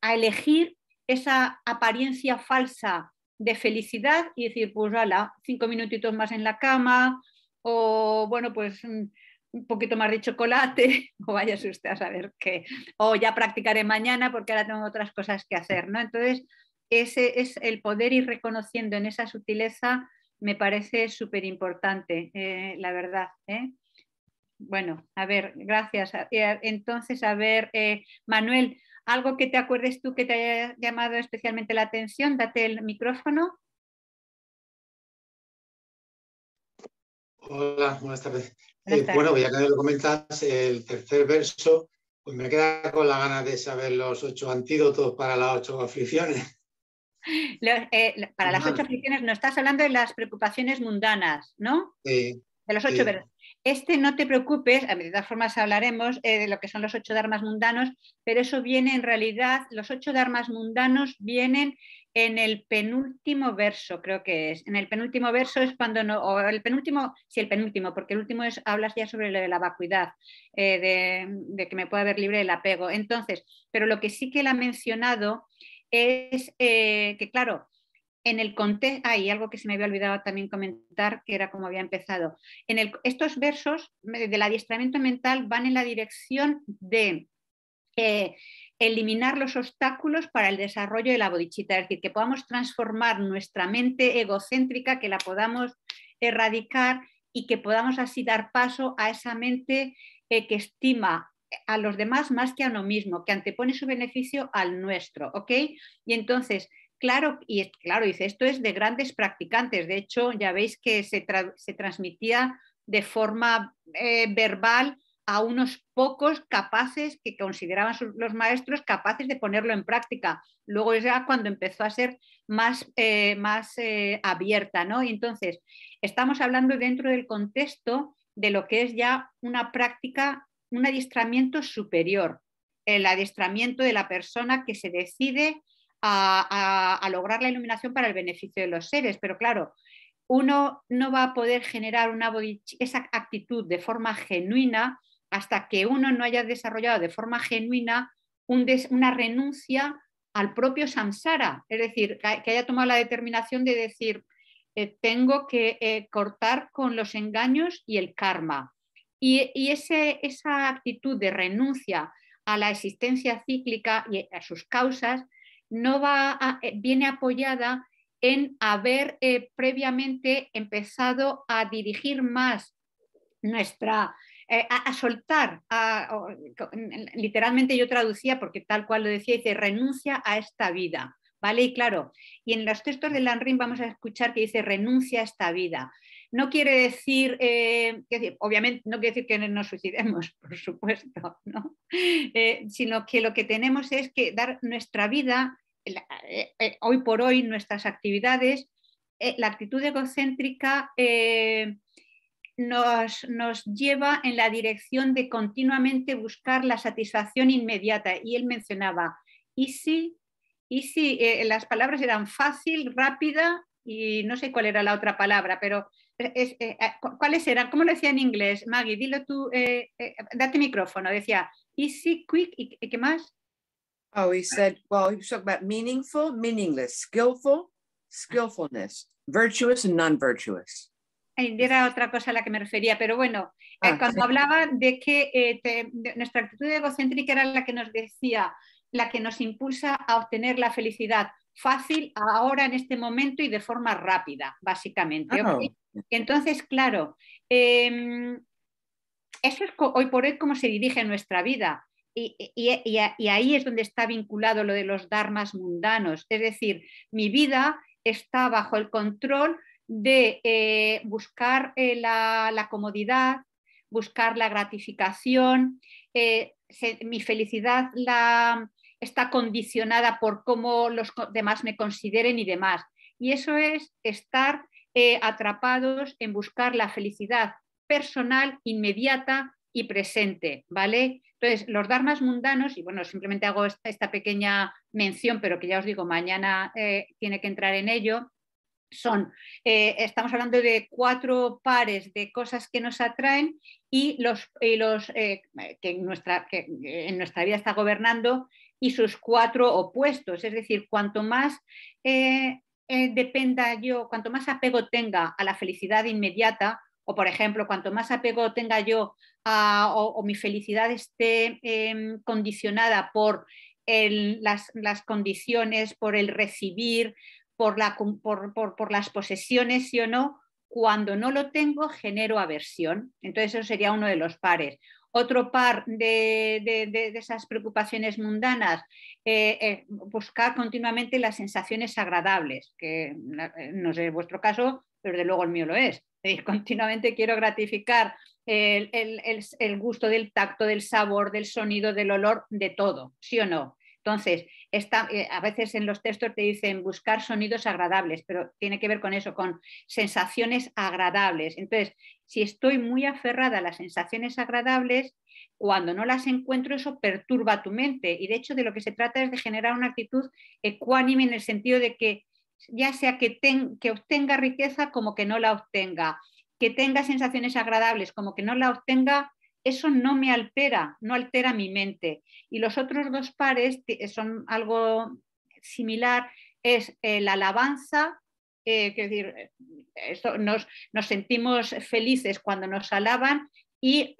a, elegir esa apariencia falsa de felicidad y decir, pues ala, cinco minutitos más en la cama, o bueno, pues un poquito más de chocolate, o vaya usted a saber qué, o ya practicaré mañana porque ahora tengo otras cosas que hacer, ¿no? Entonces, ese es el poder ir reconociendo en esa sutileza me parece súper importante, eh, la verdad. ¿eh? Bueno, a ver, gracias. Entonces, a ver, eh, Manuel, algo que te acuerdes tú que te haya llamado especialmente la atención, date el micrófono. Hola, buenas tardes. bueno, ya que lo comentas, el tercer verso, pues me queda con la gana de saber los ocho antídotos para las ocho aflicciones. Eh, para las ocho aflicciones no estás hablando de las preocupaciones mundanas, ¿no? Sí. De los ocho versos. Este no te preocupes, de todas formas hablaremos eh, de lo que son los ocho dharmas mundanos, pero eso viene en realidad, los ocho dharmas mundanos vienen en el penúltimo verso, creo que es. En el penúltimo verso es cuando no, o el penúltimo, sí, el penúltimo, porque el último es, hablas ya sobre lo de la vacuidad, eh, de, de, que me pueda ver libre del apego. Entonces, pero lo que sí que él ha mencionado es eh, que, claro, en el contexto, hay ah, algo que se me había olvidado también comentar, que era como había empezado. En estos versos del adiestramiento mental van en la dirección de eh, eliminar los obstáculos para el desarrollo de la bodichita, es decir, que podamos transformar nuestra mente egocéntrica, que la podamos erradicar y que podamos así dar paso a esa mente eh, que estima a los demás más que a uno mismo, que antepone su beneficio al nuestro, ¿ok? Y entonces, claro, y claro, dice, esto es de grandes practicantes, de hecho, ya veis que se, transmitía de forma eh, verbal a unos pocos capaces que consideraban los maestros capaces de ponerlo en práctica. Luego ya cuando empezó a ser más, eh, más eh, abierta, ¿no? Y entonces, estamos hablando dentro del contexto de lo que es ya una práctica un adiestramiento superior, el adiestramiento de la persona que se decide a, lograr la iluminación para el beneficio de los seres. Pero claro, uno no va a poder generar una esa actitud de forma genuina hasta que uno no haya desarrollado de forma genuina una renuncia al propio samsara, es decir, que haya tomado la determinación de decir, eh, tengo que eh, cortar con los engaños y el karma, y, esa actitud de renuncia a la existencia cíclica y a sus causas no va eh, viene apoyada en haber eh, previamente empezado a dirigir más nuestra, eh, a, soltar, literalmente yo traducía porque tal cual lo decía, dice renuncia a esta vida, ¿vale? Y claro, y en los textos de Lanrin vamos a escuchar que dice renuncia a esta vida, no quiere decir, eh, que, obviamente, no quiere decir que nos suicidemos, por supuesto, eh, sino que lo que tenemos es que dar nuestra vida, eh, hoy por hoy, nuestras actividades, la actitud egocéntrica nos, lleva en la dirección de continuamente buscar la satisfacción inmediata. Y él mencionaba, ¿y ¿Y si las palabras eran fácil, rápida y no sé cuál era la otra palabra, pero eh, es, eh, eh ¿cuáles eran? ¿Cómo lo decía en inglés? Maggie, dilo tú, eh, eh date micrófono. Decía, easy, quick, ¿y, qué más? Oh, he said, well, he was talking about meaningful, meaningless, skillful, skillfulness, virtuous and non-virtuous. Era otra cosa a la que me refería, pero bueno, ah, cuando hablaba de que nuestra actitud egocéntrica era la que nos decía, la que nos impulsa a obtener la felicidad fácil ahora en este momento y de forma rápida, básicamente. Ah. Entonces, claro, em, eso es hoy por hoy cómo se dirige nuestra vida. Y, ahí es donde está vinculado lo de los dharmas mundanos. Es decir, mi vida está bajo el control de eh, buscar eh, la, comodidad, buscar la gratificación, eh, mi felicidad la, está condicionada por cómo los demás me consideren y demás. Y eso es estar eh, atrapados en buscar la felicidad personal, inmediata y presente, ¿vale? Entonces, los dharmas mundanos, y bueno, simplemente hago esta, pequeña mención, pero que ya os digo, mañana eh, tiene que entrar en ello, son, eh, estamos hablando de cuatro pares de cosas que nos atraen y los, eh, que, en nuestra, vida está gobernando y sus cuatro opuestos. Es decir, cuanto más eh, dependa yo, cuanto más apego tenga a la felicidad inmediata, o por ejemplo, cuanto más apego tenga yo o, mi felicidad esté em, condicionada por las, las, condiciones, por el recibir, por, las posesiones, sí o no, cuando no lo tengo genero aversión. Entonces eso sería uno de los pares. Otro par de, de, esas preocupaciones mundanas, eh, eh, buscar continuamente las sensaciones agradables, que eh, no sé vuestro caso, pero de luego el mío lo es. continuamente quiero gratificar el, el, el, el gusto del tacto, del sabor, del sonido, del olor, de todo, ¿sí o no? Entonces, eh, a veces en los textos te dicen buscar sonidos agradables, pero tiene que ver con eso, con sensaciones agradables. Entonces, si estoy muy aferrada a las sensaciones agradables, cuando no las encuentro eso perturba tu mente. Y de hecho de lo que se trata es de generar una actitud ecuánime en el sentido de que ya sea que, que obtenga riqueza como que no la obtenga, que tenga sensaciones agradables como que no la obtenga, eso no me altera, no altera mi mente. Y los otros dos pares eh, son algo similar, es eh, la alabanza, eh, decir, eh, nos, sentimos felices cuando nos alaban y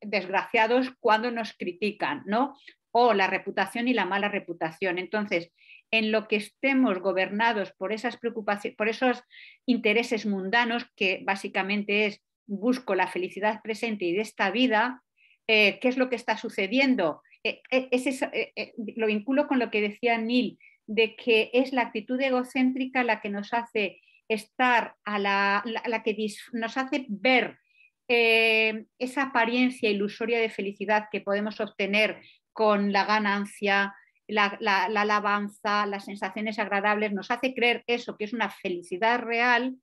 desgraciados cuando nos critican, ¿no? O la reputación y la mala reputación. Entonces, en lo que estemos gobernados por esas preocupaciones, por esos intereses mundanos, que básicamente es busco la felicidad presente y de esta vida, eh, qué es lo que está sucediendo. Eh, eh, lo vinculo con lo que decía Neil, de que es la actitud egocéntrica la que nos hace estar a la, que nos hace ver esa apariencia ilusoria de felicidad que podemos obtener con la ganancia, la alabanza, las sensaciones agradables, nos hace creer eso, que es una felicidad real,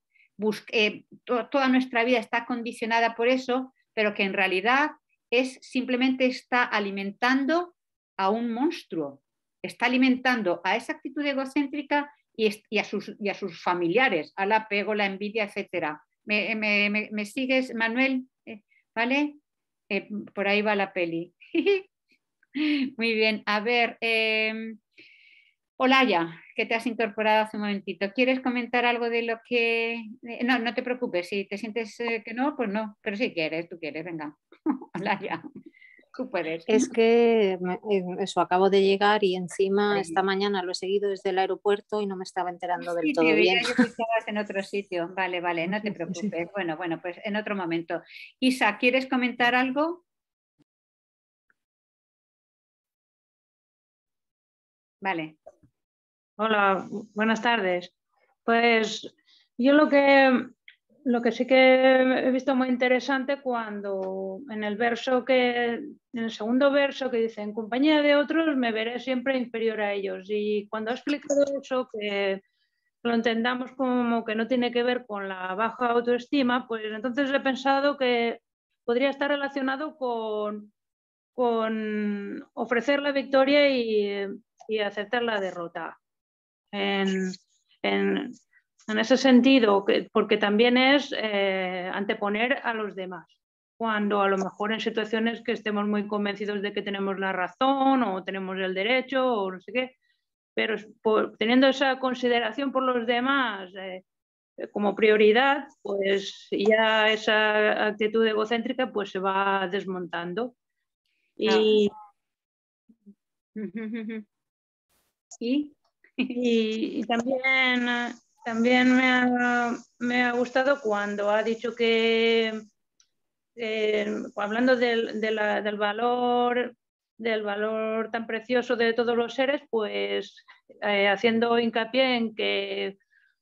eh, toda nuestra vida está condicionada por eso, pero que en realidad es simplemente está alimentando a un monstruo, está alimentando a esa actitud egocéntrica y, a, sus, familiares, al apego, la envidia, etc. ¿Me, sigues, Manuel? Eh, ¿Vale? Eh, por ahí va la peli. Muy bien, a ver, em, Olaya, que te has incorporado hace un momentito. ¿Quieres comentar algo de lo que.? Eh, no, no te preocupes, si te sientes eh, que no, pues no, pero si quieres, tú quieres, venga. Olaya, tú puedes. Es que eh, eso, acabo de llegar y encima esta mañana lo he seguido desde el aeropuerto y no me estaba enterando del todo. bien. yo en otro sitio. Vale, vale, no te preocupes. Bueno, bueno, pues en otro momento. Isa, ¿quieres comentar algo? Vale, Hola, buenas tardes. Pues yo lo que, lo que sí que he visto muy interesante cuando en el verso que, en el segundo verso que dice, en compañía de otros me veré siempre inferior a ellos. Y cuando ha explicado eso, que lo entendamos como que no tiene que ver con la baja autoestima, pues entonces he pensado que podría estar relacionado con, con ofrecer la victoria y aceptar la derrota en, en, en ese sentido, porque también es eh, anteponer a los demás cuando a lo mejor en situaciones que estemos muy convencidos de que tenemos la razón o tenemos el derecho o no sé qué, pero teniendo esa consideración por los demás eh, como prioridad, pues ya esa actitud egocéntrica pues se va desmontando. Y... Y, también, eh, también me ha, me ha gustado cuando ha dicho que, eh, hablando del, del, valor del valor tan precioso de todos los seres, pues eh, haciendo hincapié en que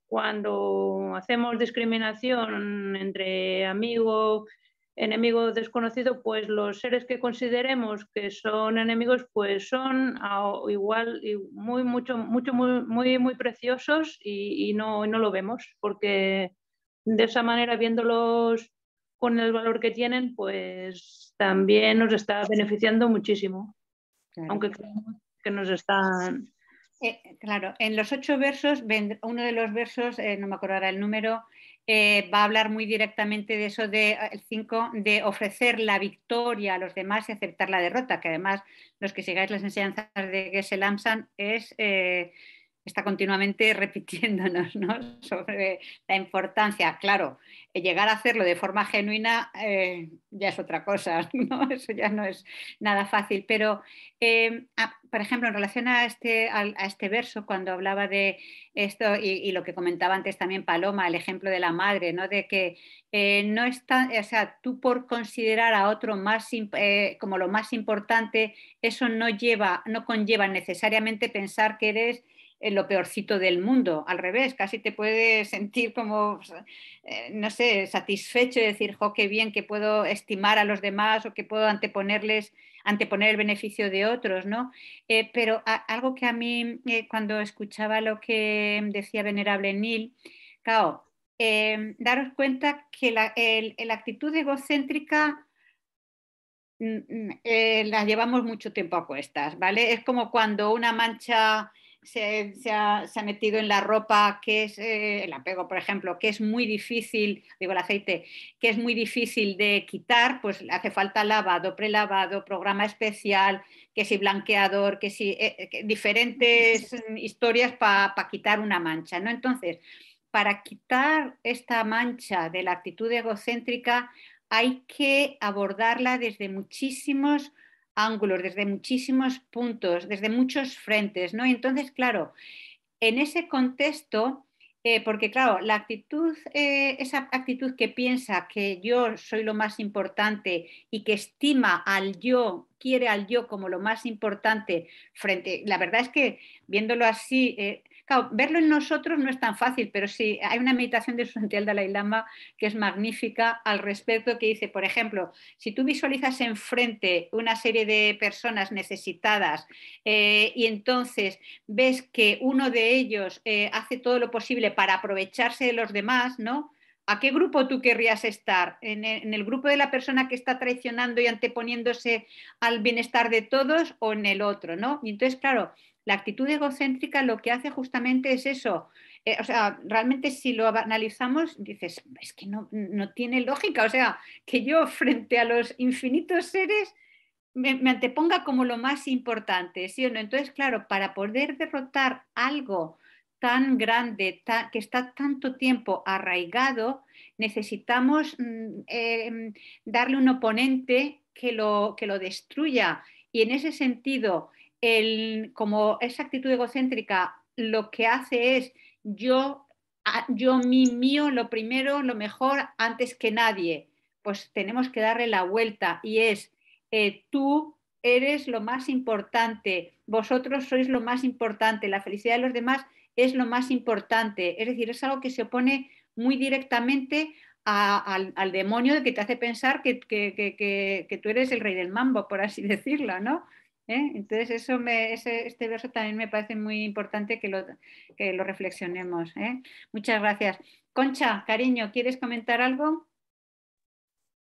cuando hacemos discriminación entre amigos, enemigo desconocido, pues los seres que consideremos que son enemigos, pues son igual y muy mucho mucho muy muy, muy preciosos y, y no, no lo vemos porque de esa manera viéndolos con el valor que tienen, pues también nos está beneficiando muchísimo, aunque creemos que nos están eh, claro, en los ocho versos, uno de los versos, eh, no me acuerdo el número, eh, va a hablar muy directamente de eso de eh, el 5, de ofrecer la victoria a los demás y aceptar la derrota, que además los que sigáis las enseñanzas de Gessel Lamsan es... Eh, está continuamente repitiéndonos ¿no? sobre la importancia. Claro, llegar a hacerlo de forma genuina eh, ya es otra cosa, ¿no? eso ya no es nada fácil. Pero, em, ah, por ejemplo, en relación a este, a, este, verso, cuando hablaba de esto y, lo que comentaba antes también Paloma, el ejemplo de la madre, ¿no? de que eh, no está, o sea, tú por considerar a otro más, eh, como lo más importante, eso no, lleva, no conlleva necesariamente pensar que eres lo peorcito del mundo, al revés, casi te puedes sentir como, pues, eh, no sé, satisfecho y decir, jo, qué bien que puedo estimar a los demás o que puedo anteponerles, anteponer el beneficio de otros, ¿no? Eh, pero algo que a mí, eh, cuando escuchaba lo que decía Venerable Neil, claro, daros cuenta que la actitud egocéntrica... Mm, mm, la llevamos mucho tiempo a cuestas, ¿vale? Es como cuando una mancha se, ha, metido en la ropa, que es eh, el apego, por ejemplo, que es muy difícil, digo el aceite, que es muy difícil de quitar, pues hace falta lavado, prelavado, programa especial, que si blanqueador, que si eh, eh, diferentes historias para quitar una mancha, ¿no? Entonces, para quitar esta mancha de la actitud egocéntrica hay que abordarla desde muchísimos ángulos, desde muchísimos puntos, desde muchos frentes, ¿no? entonces, claro, en ese contexto, eh, porque claro, la actitud, eh, esa actitud que piensa que yo soy lo más importante y que estima al yo, quiere al yo como lo más importante frente, la verdad es que viéndolo así, eh, Claro, verlo en nosotros no es tan fácil, pero sí, hay una meditación de su Dalai Lama que es magnífica al respecto, que dice, por ejemplo, si tú visualizas enfrente una serie de personas necesitadas eh, y entonces ves que uno de ellos eh, hace todo lo posible para aprovecharse de los demás, ¿no? ¿A qué grupo tú querrías estar? ¿En el, grupo de la persona que está traicionando y anteponiéndose al bienestar de todos o en el otro? ¿no? Y entonces, claro, la actitud egocéntrica lo que hace justamente es eso. Eh, o sea, realmente si lo analizamos, dices, es que no, tiene lógica. O sea, que yo frente a los infinitos seres me, anteponga como lo más importante, ¿sí o no? Entonces, claro, para poder derrotar algo tan grande, que está tanto tiempo arraigado, necesitamos mm, em, darle un oponente que lo destruya. Y en ese sentido, como esa actitud egocéntrica lo que hace es yo, yo, mi mío, lo primero, lo mejor, antes que nadie, pues tenemos que darle la vuelta y es eh, tú eres lo más importante, vosotros sois lo más importante, la felicidad de los demás es lo más importante, es decir, es algo que se opone muy directamente al, demonio demonio que te hace pensar que, que, tú eres el rey del mambo, por así decirlo, ¿no? ¿eh? Entonces, eso me, ese, este verso también me parece muy importante que lo, reflexionemos. ¿eh? Muchas gracias. Concha, cariño, ¿quieres comentar algo?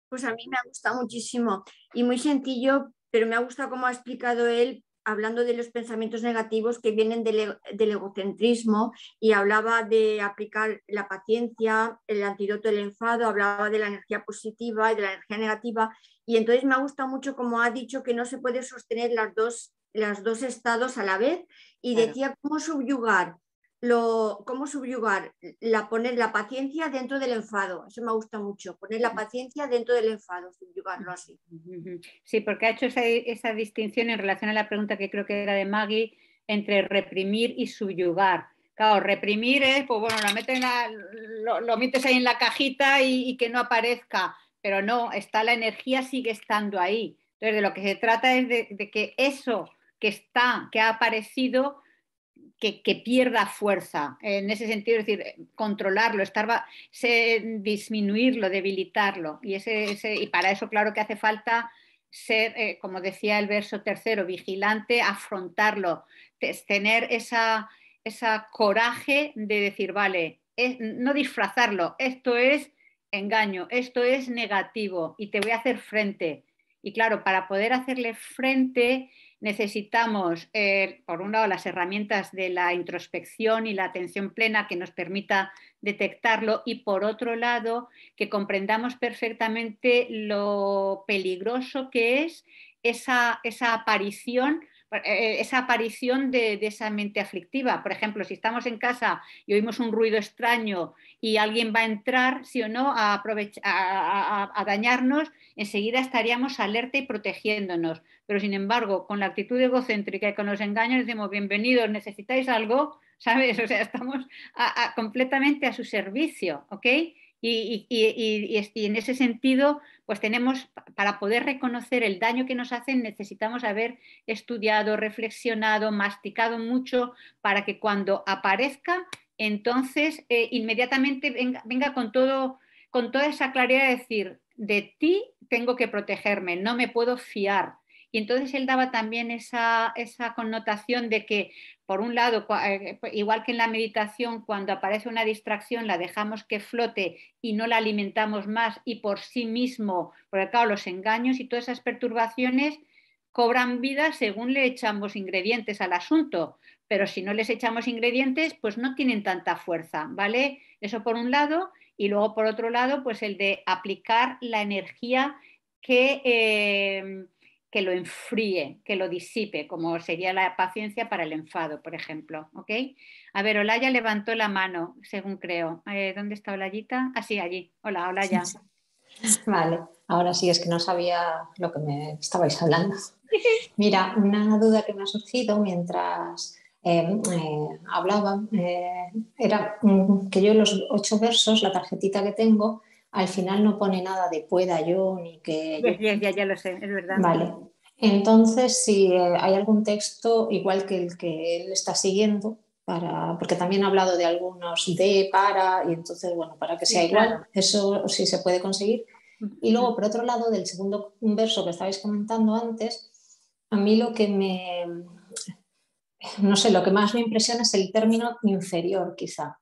Pues a mí me ha gustado muchísimo y muy sencillo, pero me ha gustado cómo ha explicado él hablando de los pensamientos negativos que vienen e, del, egocentrismo y hablaba de aplicar la paciencia, el antídoto del enfado, hablaba de la energía positiva y de la energía negativa. Y entonces me ha gustado mucho como ha dicho que no se puede sostener las dos, los dos estados a la vez y decía cómo subyugar lo, cómo subyugar, la, poner la paciencia dentro del enfado. Eso me gusta mucho, poner la paciencia dentro del enfado, subyugarlo así. Sí, porque ha hecho esa, distinción en relación a la pregunta que creo que era de Maggie entre reprimir y subyugar. Claro, reprimir es, pues bueno, lo, la, metes ahí en la cajita y, que no aparezca, pero no, está la energía, sigue estando ahí. Entonces, de lo que se trata es de que eso que está, que ha aparecido, que, pierda fuerza. En ese sentido, es decir, controlarlo, estar, disminuirlo, debilitarlo. Y, y para eso, claro que hace falta ser, eh, como decía el verso tercero, vigilante, afrontarlo, tener esa, esa coraje de decir, vale, eh, no disfrazarlo, esto es engaño, esto es negativo y te voy a hacer frente. Y claro, para poder hacerle frente necesitamos, eh, por un lado, las herramientas de la introspección y la atención plena que nos permita detectarlo y, por otro lado, que comprendamos perfectamente lo peligroso que es esa, esa aparición eh, eh, esa aparición de, esa mente aflictiva. Por ejemplo, si estamos en casa y oímos un ruido extraño y alguien va a entrar, sí o no, a, a, dañarnos, enseguida estaríamos alerta y protegiéndonos. Pero sin embargo, con la actitud egocéntrica y con los engaños decimos, bienvenidos, necesitáis algo, ¿sabes? O sea, estamos completamente a su servicio, ¿ok? Y, en ese sentido, pues tenemos, para poder reconocer el daño que nos hacen, necesitamos haber estudiado, reflexionado, masticado mucho para que cuando aparezca, entonces eh, inmediatamente venga, con, todo, con toda esa claridad de decir, de ti tengo que protegerme, no me puedo fiar. Y entonces él daba también esa, esa connotación de que por un lado, eh, eh, igual que en la meditación, cuando aparece una distracción, la dejamos que flote y no la alimentamos más y por sí mismo, por el cabo, los engaños y todas esas perturbaciones cobran vida según le echamos ingredientes al asunto, pero si no les echamos ingredientes, pues no tienen tanta fuerza, ¿vale? Eso por un lado, y luego por otro lado, pues el de aplicar la energía que... Eh, que lo enfríe, que lo disipe, como sería la paciencia para el enfado, por ejemplo. ¿ok? A ver, Olaya levantó la mano, según creo. Eh, ¿Dónde está Olayita? Ah, sí, allí. Hola, Olaya. Vale, ahora sí, es que no sabía lo que me estabais hablando. Mira, una duda que me ha surgido mientras eh, eh, hablaba era mm, que yo los ocho versos, la tarjetita que tengo, al final no pone nada de pueda yo ni que... Ya, ya, ya lo sé, es verdad. Vale. Entonces, si eh, hay algún texto, igual que el que él está siguiendo, para, porque también ha hablado de algunos de, para, y entonces, bueno, para que sea igual, eso sí se puede conseguir. Y luego, por otro lado, del segundo verso que estabais comentando antes, a mí lo que me, no sé, lo que más me impresiona es el término inferior, quizá.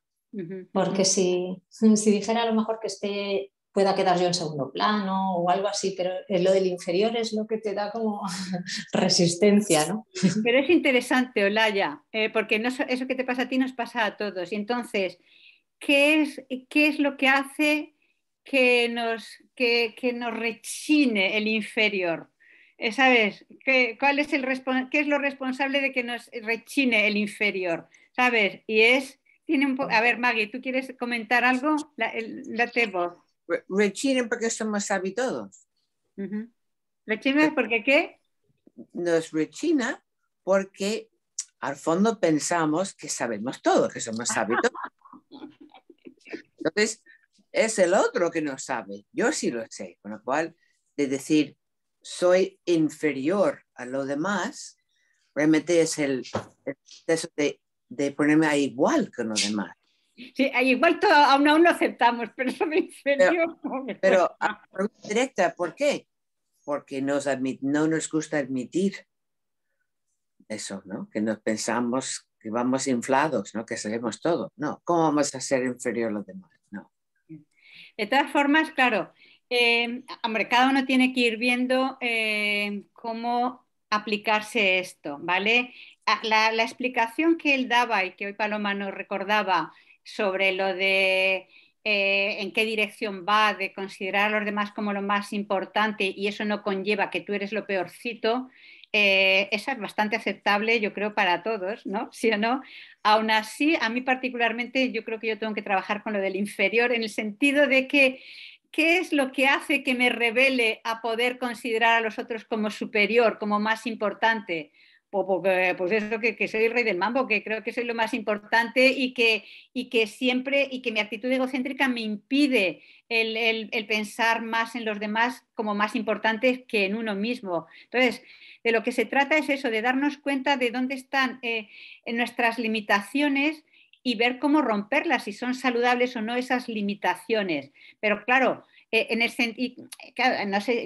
Porque si, dijera a lo mejor que esté, pueda quedar yo en segundo plano o algo así, pero eh, lo del inferior es lo que te da como resistencia, ¿no? Pero es interesante, Olaya, eh, porque eso que te pasa a ti nos pasa a todos. Y entonces, ¿qué es, qué es lo que hace que nos, que, nos rechine el inferior? Eh, ¿Sabes? ¿Qué, cuál es el, ¿Qué es lo responsable de que nos rechine el inferior? ¿Sabes? Y es tiene un a ver, Maggie, ¿tú quieres comentar algo? La, tengo Rechinen porque somos habitados. todos. ¿Rechinen eh, porque qué? Nos rechina porque al fondo pensamos que sabemos todo, que somos más todos. Entonces, es el otro que no sabe. Yo sí lo sé, con lo cual, de decir soy inferior a lo demás, realmente es el, el proceso de de ponerme a igual con los demás. Sí, a igual todo, aún aún lo aceptamos, pero eso me inferior. Pero, ah, a directa, ¿por qué? Porque nos admit, no nos gusta admitir eso, ¿no? Que nos pensamos que vamos inflados, ¿no? Que sabemos todo. No, ¿cómo vamos a ser inferior los demás? No. De todas formas, claro, eh, hombre, cada uno tiene que ir viendo eh, cómo aplicarse esto, ¿vale? Ah, la, explicación que él daba y que hoy Paloma nos recordaba sobre lo de eh, en qué dirección va, de considerar a los demás como lo más importante y eso no conlleva que tú eres lo peorcito, eh, esa es bastante aceptable, yo creo, para todos, ¿no? ¿Sí o no? Aún así, a mí particularmente, yo creo que yo tengo que trabajar con lo del inferior en el sentido de que ¿qué es lo que hace que me revele a poder considerar a los otros como superior, como más importante? porque, pues eso, que, que, soy el rey del mambo, que creo que soy lo más importante y que, siempre, y que mi actitud egocéntrica me impide el, pensar más en los demás como más importantes que en uno mismo. Entonces, de lo que se trata es eso, de darnos cuenta de dónde están eh, nuestras limitaciones y ver cómo romperlas, si son saludables o no esas limitaciones. Pero claro, eh, en el, sentido, no sé,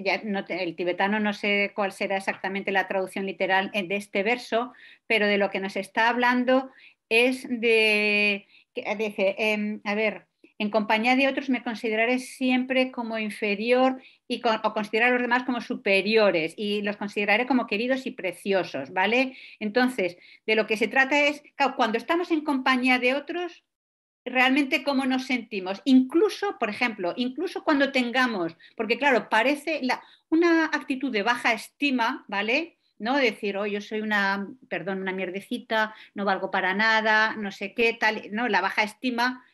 el tibetano no sé cuál será exactamente la traducción literal eh, de este verso, pero de lo que nos está hablando es de, eh, dice, em, a ver, en compañía de otros me consideraré siempre como inferior y o considerar a los demás como superiores y los consideraré como queridos y preciosos, ¿vale? Entonces, de lo que se trata es, cuando estamos en compañía de otros, realmente cómo nos sentimos. Incluso, por ejemplo, incluso cuando tengamos, porque claro, parece una actitud de baja estima, ¿vale? ¿no? Decir, oh, yo soy una, perdón, una mierdecita, no valgo para nada, no sé qué, tal, no, la baja estima.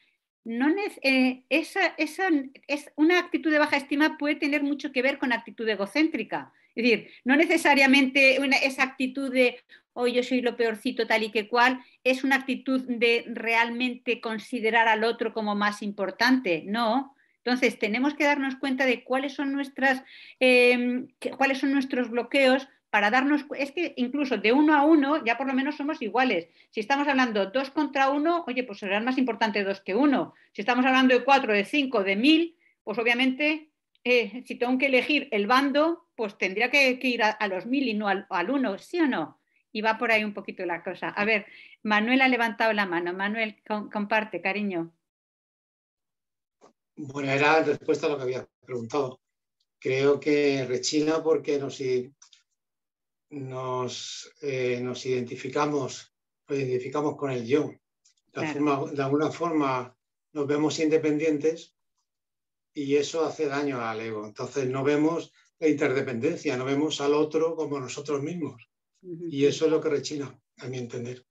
No eh, esa, esa, es, una actitud de baja estima puede tener mucho que ver con actitud egocéntrica. Es decir, no necesariamente una, esa actitud de hoy yo soy lo peorcito tal y que cual, es una actitud de realmente considerar al otro como más importante, no. Entonces, tenemos que darnos cuenta de cuáles son, nuestras, em, cuáles son nuestros bloqueos para darnos es que incluso de uno a uno ya por lo menos somos iguales. Si estamos hablando dos contra uno, oye, pues serán más importante dos que uno. Si estamos hablando de cuatro, de cinco, de mil, pues obviamente eh, si tengo que elegir el bando, pues tendría que, ir a, los mil y no al, uno, ¿sí o no? Y va por ahí un poquito la cosa. A ver, Manuel ha levantado la mano. Manuel, comparte, cariño. Bueno, era la respuesta a lo que había preguntado. Creo que rechina porque nos, eh, identificamos, nos identificamos con el yo. de alguna forma nos vemos independientes y eso hace daño al ego. Entonces no vemos la interdependencia, no vemos al otro como nosotros mismos. Y eso es lo que rechina, a mi entender.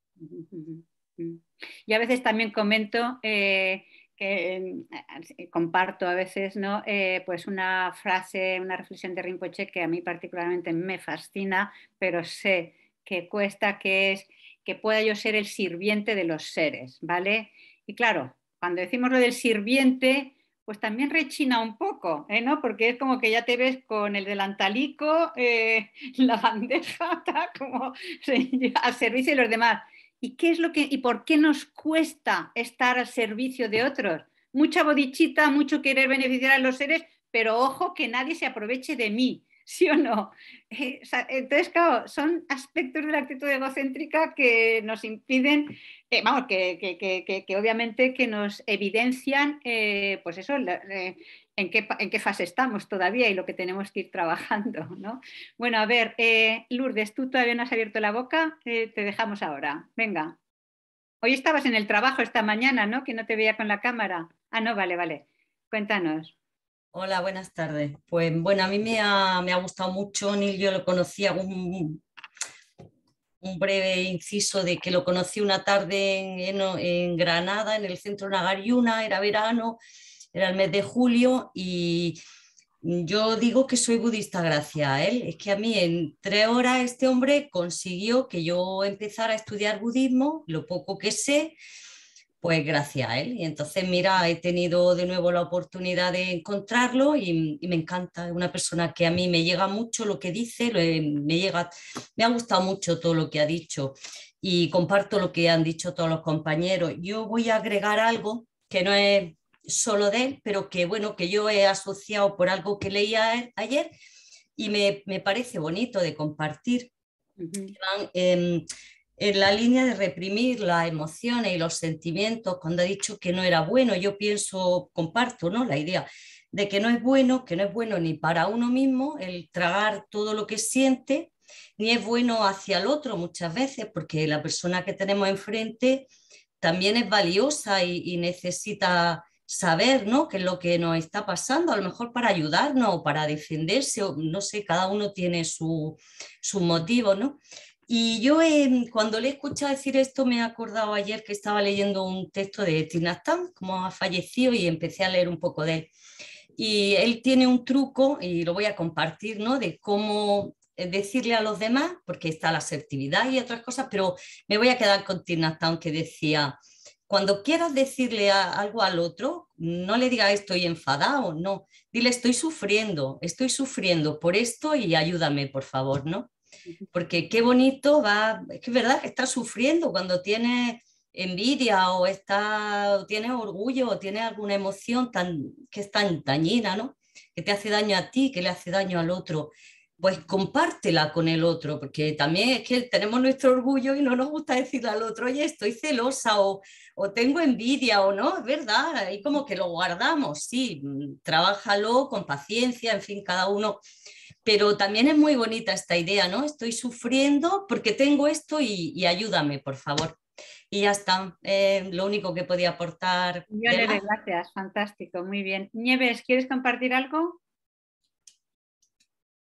Y a veces también comento eh, que eh, comparto a veces ¿no? Eh, pues una frase, una reflexión de Rinpoche que a mí particularmente me fascina, pero sé que cuesta que es que pueda yo ser el sirviente de los seres, ¿vale? Y claro, cuando decimos lo del sirviente, pues también rechina un poco, ¿eh? ¿no? Porque es como que ya te ves con el delantalico, eh, la bandeja, como al servicio de los demás. ¿Y qué es lo que y por qué nos cuesta estar al servicio de otros? Mucha bodichita, mucho querer beneficiar a los seres, pero ojo que nadie se aproveche de mí. ¿sí o no? Eh, entonces, claro, son aspectos de la actitud egocéntrica que nos impiden, eh, vamos, que, obviamente que nos evidencian, eh, pues eso, en, qué, en, qué, fase estamos todavía y lo que tenemos que ir trabajando, ¿no? Bueno, a ver, Lourdes, tú todavía no has abierto la boca, te dejamos ahora, venga. Hoy estabas en el trabajo esta mañana, ¿no? Que no te veía con la cámara. Ah, no, vale, vale. Cuéntanos. Hola, buenas tardes. Pues bueno, a mí me ha, gustado mucho, Neil, yo lo conocí, un, breve inciso de que lo conocí una tarde en, Granada, en el centro Nagariuna, era verano, era el mes de julio y yo digo que soy budista gracias a él. Es que a mí en tres horas este hombre consiguió que yo empezara a estudiar budismo, lo poco que sé, pues gracias a él. Y entonces, mira, he tenido de nuevo la oportunidad de encontrarlo y, me encanta. Es una persona que a mí me llega mucho lo que dice, me, llega, me ha gustado mucho todo lo que ha dicho y comparto lo que han dicho todos los compañeros. Yo voy a agregar algo que no es solo de él, pero que bueno, que yo he asociado por algo que leía ayer y me, me parece bonito de compartir. Uh en la línea de reprimir las emociones y los sentimientos cuando ha dicho que no era bueno. Yo pienso, comparto ¿no? la idea de que no es bueno, que no es bueno ni para uno mismo el tragar todo lo que siente, ni es bueno hacia el otro muchas veces, porque la persona que tenemos enfrente también es valiosa y, necesita saber ¿no? qué es lo que nos está pasando, a lo mejor para ayudarnos o para defenderse, no sé, cada uno tiene su, su motivo, ¿no? Y yo em, cuando le he escuchado decir esto me he acordado ayer que estaba leyendo un texto de Tina como ha fallecido, y empecé a leer un poco de él. Y él tiene un truco, y lo voy a compartir, ¿no? De cómo eh, decirle a los demás, porque está la asertividad y otras cosas, pero me voy a quedar con Tina que decía, cuando quieras decirle algo al otro, no le digas estoy enfadado, no, dile estoy sufriendo, estoy sufriendo por esto y ayúdame, por favor, ¿no? Porque qué bonito va, es que es verdad que estás sufriendo cuando tienes envidia o, está, tienes orgullo o tienes alguna emoción tan, que es tan dañina, Que te hace daño a ti, que le hace daño al otro. Pues compártela con el otro, porque también es que tenemos nuestro orgullo y no nos gusta decirle al otro, oye, estoy celosa o, o tengo envidia o no, es verdad, y como que lo guardamos, sí, mm, trabájalo con paciencia, en fin, cada uno pero también es muy bonita esta idea, ¿no? Estoy sufriendo porque tengo esto y, ayúdame, por favor. Y ya está, eh, lo único que podía aportar. Yo le doy gracias, fantástico, muy bien. Nieves, ¿quieres compartir algo?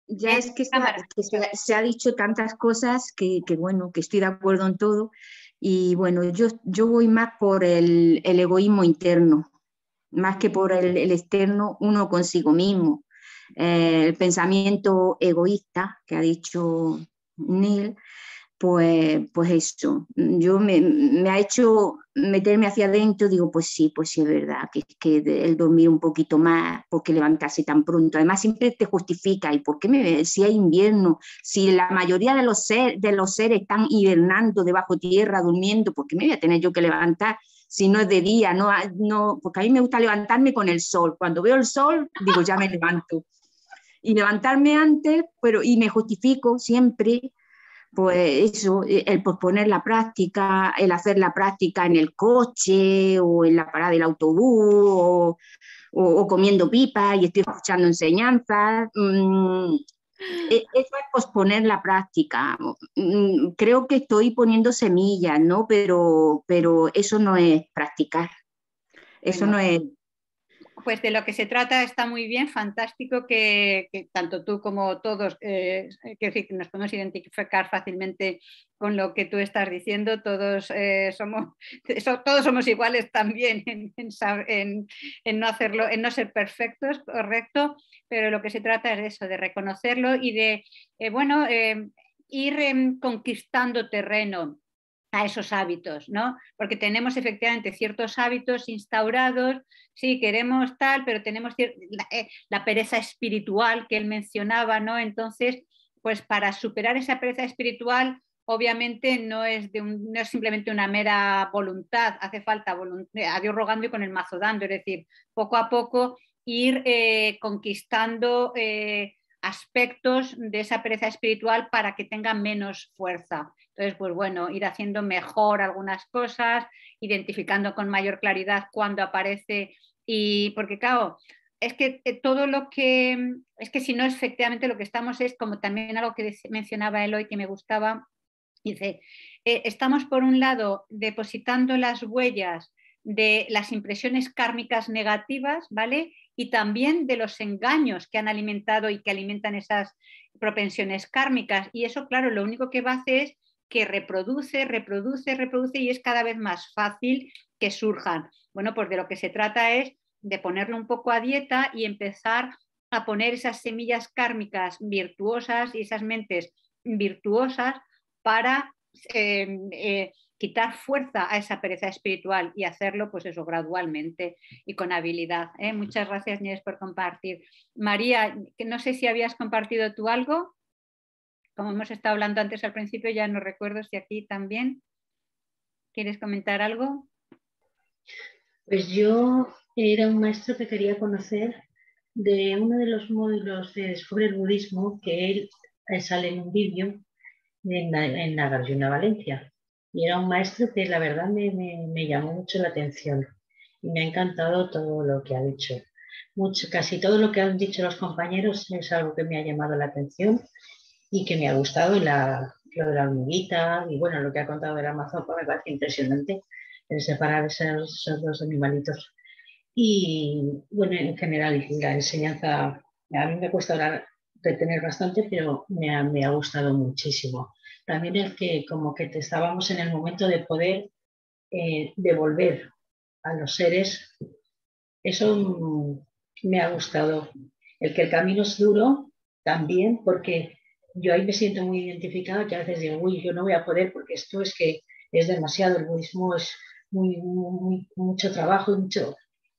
Ya eh, es que, se, se, ha dicho tantas cosas que, bueno, que estoy de acuerdo en todo. Y bueno, yo, yo voy más por el, egoísmo interno, más que por el, externo, uno consigo mismo. Eh, el pensamiento egoísta que ha dicho Neil, pues, pues eso, yo me, ha hecho meterme hacia adentro, digo, pues sí, pues sí es verdad, que, que el dormir un poquito más, porque levantarse tan pronto, además siempre te justifica, ¿y por qué me, si hay invierno, si la mayoría de los, de los seres están hibernando debajo tierra, durmiendo, ¿por qué me voy a tener yo que levantar? si no es de día, no, no, porque a mí me gusta levantarme con el sol. Cuando veo el sol, digo, ya me levanto y levantarme antes, pero y me justifico siempre, pues eso, eh, el posponer la práctica, el hacer la práctica en el coche o en la parada del autobús o, comiendo pipa y estoy escuchando enseñanzas. Mm, e, eso es posponer la práctica. Mm, creo que estoy poniendo semillas, ¿no? Pero, pero eso no es practicar. Eso no es pues de lo que se trata está muy bien, fantástico que, tanto tú como todos, eh, que nos podemos identificar fácilmente con lo que tú estás diciendo, todos, eh, somos, todos somos iguales también en, no hacerlo, en no ser perfectos, correcto, pero lo que se trata es de eso, de reconocerlo y de, eh, bueno, ir em, conquistando terreno, a esos hábitos, ¿no? Porque tenemos efectivamente ciertos hábitos instaurados, sí, queremos tal, pero tenemos eh, la, pereza espiritual que él mencionaba, ¿no? Entonces, pues para superar esa pereza espiritual, obviamente no es, de un, no es simplemente una mera voluntad, hace falta eh, a Dios rogando y con el mazo dando, es decir, poco a poco ir eh, conquistando aspectos de esa pereza espiritual para que tenga menos fuerza. Entonces, pues bueno, ir haciendo mejor algunas cosas, identificando con mayor claridad cuándo aparece y porque claro, es que eh, todo lo que, es que si no, efectivamente lo que estamos es, como también algo que mencionaba Eloy que me gustaba, dice, eh, estamos por un lado depositando las huellas de las impresiones kármicas negativas, ¿vale? Y también de los engaños que han alimentado y que alimentan esas propensiones kármicas. Y eso, claro, lo único que va a hacer es que reproduce, reproduce, reproduce y es cada vez más fácil que surjan. Bueno, pues de lo que se trata es de ponerlo un poco a dieta y empezar a poner esas semillas kármicas virtuosas y esas mentes virtuosas para eh, eh, quitar fuerza a esa pereza espiritual y hacerlo, pues eso, gradualmente y con habilidad. ¿eh? Muchas gracias, Nieves, por compartir. María, no sé si habías compartido tú algo. Como hemos estado hablando antes al principio, ya no recuerdo si aquí también. ¿Quieres comentar algo? Pues yo era un maestro que quería conocer de uno de los módulos de Descubre el Budismo, que él eh, sale en un vídeo en, la Valencia. Y era un maestro que la verdad me, me, me llamó mucho la atención y me ha encantado todo lo que ha dicho. Mucho, casi todo lo que han dicho los compañeros es algo que me ha llamado la atención y que me ha gustado. Y la, lo de la hormiguita y bueno, lo que ha contado de la mazopa pues me parece impresionante, el separar esos, esos dos animalitos. Y bueno, en general, la enseñanza, a mí me cuesta ahora retener bastante, pero me me ha gustado muchísimo también el que como que te estábamos en el momento de poder eh, devolver a los seres, eso me ha gustado. El que el camino es duro también, porque yo ahí me siento muy identificada, que a veces digo, uy, yo no voy a poder porque esto es que es demasiado, el budismo es muy, mucho trabajo y mucho...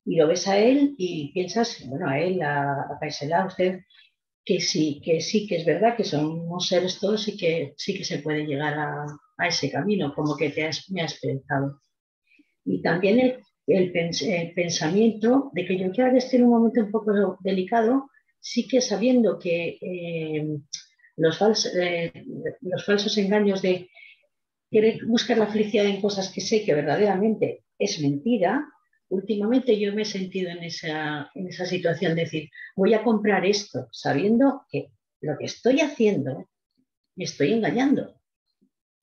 Y lo ves a él y piensas, bueno, a él, a, a Paisela, a usted, que sí, que sí, que es verdad que somos seres todos y que sí que se puede llegar a, a ese camino, como que te me has pensado. Y también el, el, pensamiento de que yo quiero decir en un momento un poco delicado, sí que sabiendo que eh, los, eh, los, falsos engaños de querer buscar la felicidad en cosas que sé que verdaderamente es mentira, últimamente yo me he sentido en esa, situación, de decir, voy a comprar esto sabiendo que lo que estoy haciendo me estoy engañando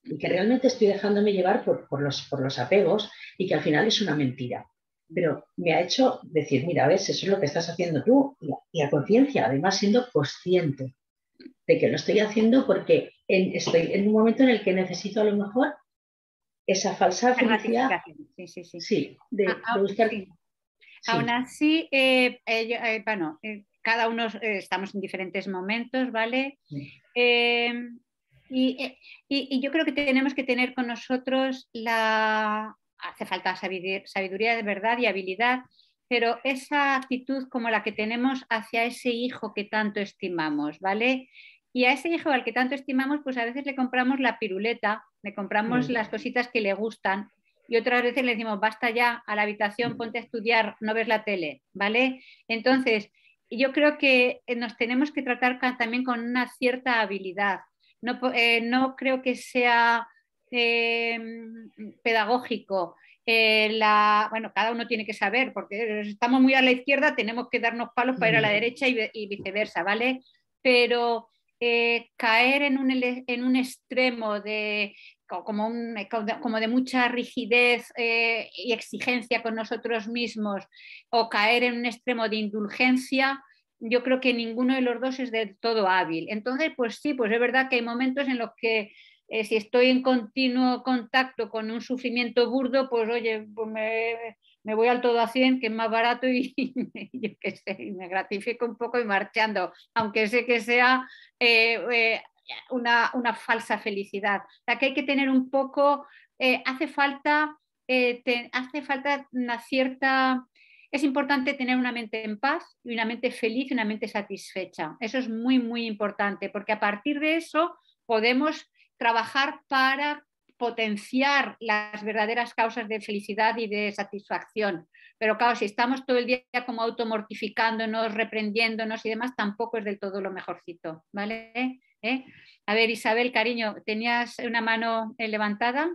y que realmente estoy dejándome llevar por, los, apegos y que al final es una mentira. Pero me ha hecho decir, mira, ves, eso es lo que estás haciendo tú y a, conciencia, además siendo consciente de que lo estoy haciendo porque estoy en un momento en el que necesito a lo mejor esa falsa sí, sí, sí. Ah, aún así, eh, eh, bueno, eh, cada uno estamos en diferentes momentos, ¿vale? Em, y, y, yo creo que tenemos que tener con nosotros la... Hace falta sabiduría de verdad y habilidad, pero esa actitud como la que tenemos hacia ese hijo que tanto estimamos, ¿vale? Y a ese hijo al que tanto estimamos, pues a veces le compramos la piruleta, le compramos mm. las cositas que le gustan y otras veces le decimos, basta ya a la habitación, mm. ponte a estudiar, no ves la tele, ¿vale? Entonces, yo creo que eh, nos tenemos que tratar también con una cierta habilidad. No, eh, no creo que sea em, pedagógico. Eh, la, bueno, cada uno tiene que saber, porque estamos muy a la izquierda, tenemos que darnos palos para ir a la mm. derecha y, y viceversa, ¿vale? Pero eh, caer en un, en un extremo de, como, eh, como, de mucha rigidez eh, y exigencia con nosotros mismos o caer en un extremo de indulgencia, yo creo que ninguno de los dos es del todo hábil. Entonces, pues sí, pues es verdad que hay momentos en los que si estoy en continuo contacto con un sufrimiento burdo, pues oye, pues me, me voy al todo a 100, que es más barato y, me gratifico un poco y marchando, aunque sé que sea eh, eh, una, falsa felicidad. O que hay que tener un poco, eh, hace falta, hace falta una cierta... Es importante tener una mente en paz y una mente feliz y una mente satisfecha. Eso es muy, muy importante, porque a partir de eso podemos trabajar para potenciar las verdaderas causas de felicidad y de satisfacción. Pero claro, si estamos todo el día como automortificándonos, reprendiéndonos y demás, tampoco es del todo lo mejorcito, ¿vale? ¿Eh? A ver, Isabel, cariño, ¿tenías una mano eh, levantada?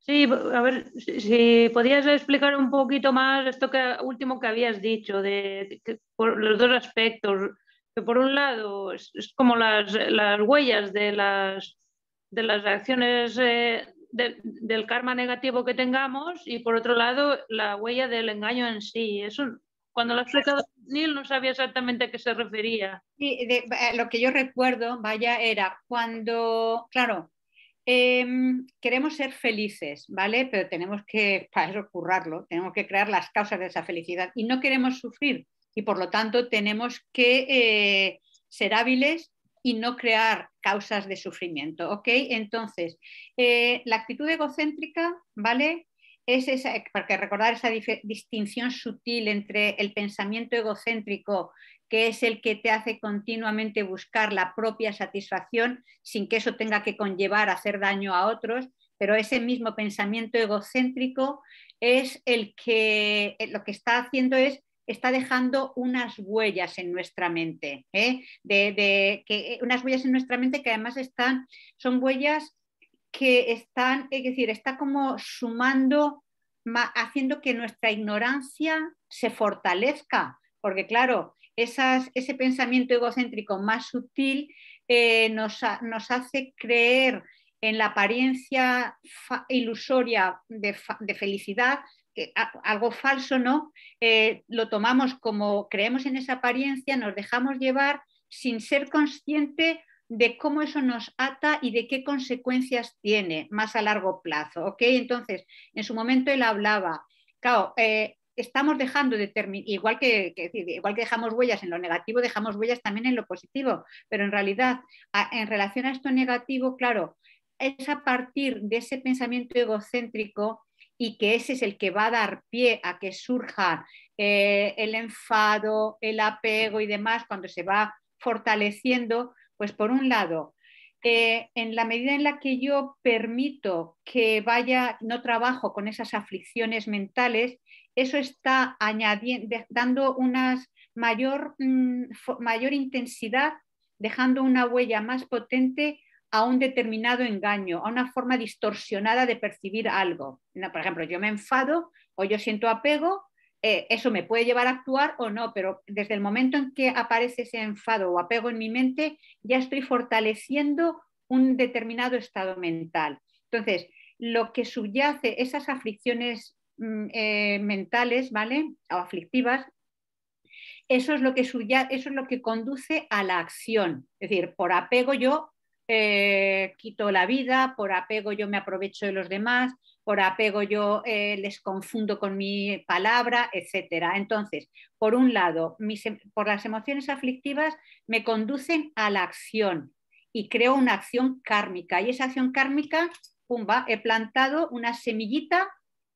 Sí, a ver, si, podías explicar un poquito más esto que último que habías dicho, de, por los dos aspectos, que por un lado es, como las, huellas de las, de las acciones eh, del karma negativo que tengamos y por otro lado la huella del engaño en sí. Eso cuando lo ha Neil no sabía exactamente a qué se refería. lo que yo recuerdo, vaya, era cuando, claro, em, queremos ser felices, ¿vale? Pero tenemos que, para eso, currarlo, tenemos que crear las causas de esa felicidad y no queremos sufrir y por lo tanto tenemos que eh, ser hábiles y no crear causas de sufrimiento. ¿ok? Entonces, eh, la actitud egocéntrica, ¿vale? Es esa, para recordar esa distinción sutil entre el pensamiento egocéntrico, que es el que te hace continuamente buscar la propia satisfacción sin que eso tenga que conllevar hacer daño a otros, pero ese mismo pensamiento egocéntrico es el que lo que está haciendo es está dejando unas huellas en nuestra mente, ¿eh? de, que, eh, unas huellas en nuestra mente que además están, son huellas que están, es decir, está como sumando, haciendo que nuestra ignorancia se fortalezca, porque claro, ese pensamiento egocéntrico más sutil eh, nos, hace creer en la apariencia ilusoria de, felicidad, algo falso, ¿no? Eh, lo tomamos como creemos en esa apariencia, nos dejamos llevar sin ser consciente de cómo eso nos ata y de qué consecuencias tiene más a largo plazo, ¿ok? Entonces, en su momento él hablaba, claro, eh, estamos dejando de igual que, igual que dejamos huellas en lo negativo, dejamos huellas también en lo positivo, pero en realidad, en relación a esto negativo, claro, es a partir de ese pensamiento egocéntrico y que ese es el que va a dar pie a que surja eh, el enfado, el apego y demás cuando se va fortaleciendo, pues por un lado, eh, en la medida en la que yo permito que vaya, no trabajo con esas aflicciones mentales, eso está añadiendo, dando una mayor, mm, mayor intensidad, dejando una huella más potente a un determinado engaño, a una forma distorsionada de percibir algo. Por ejemplo, yo me enfado o yo siento apego, eh, eso me puede llevar a actuar o no, pero desde el momento en que aparece ese enfado o apego en mi mente, ya estoy fortaleciendo un determinado estado mental. Entonces, lo que subyace esas aflicciones mm, eh, mentales, ¿vale? O aflictivas, eso es, lo que subyace, eso es lo que conduce a la acción. Es decir, por apego yo eh, quito la vida, por apego yo me aprovecho de los demás, por apego yo eh, les confundo con mi palabra, etc. Entonces, por un lado, mis, em, por las emociones aflictivas me conducen a la acción y creo una acción kármica. Y esa acción kármica, pumba, he plantado una semillita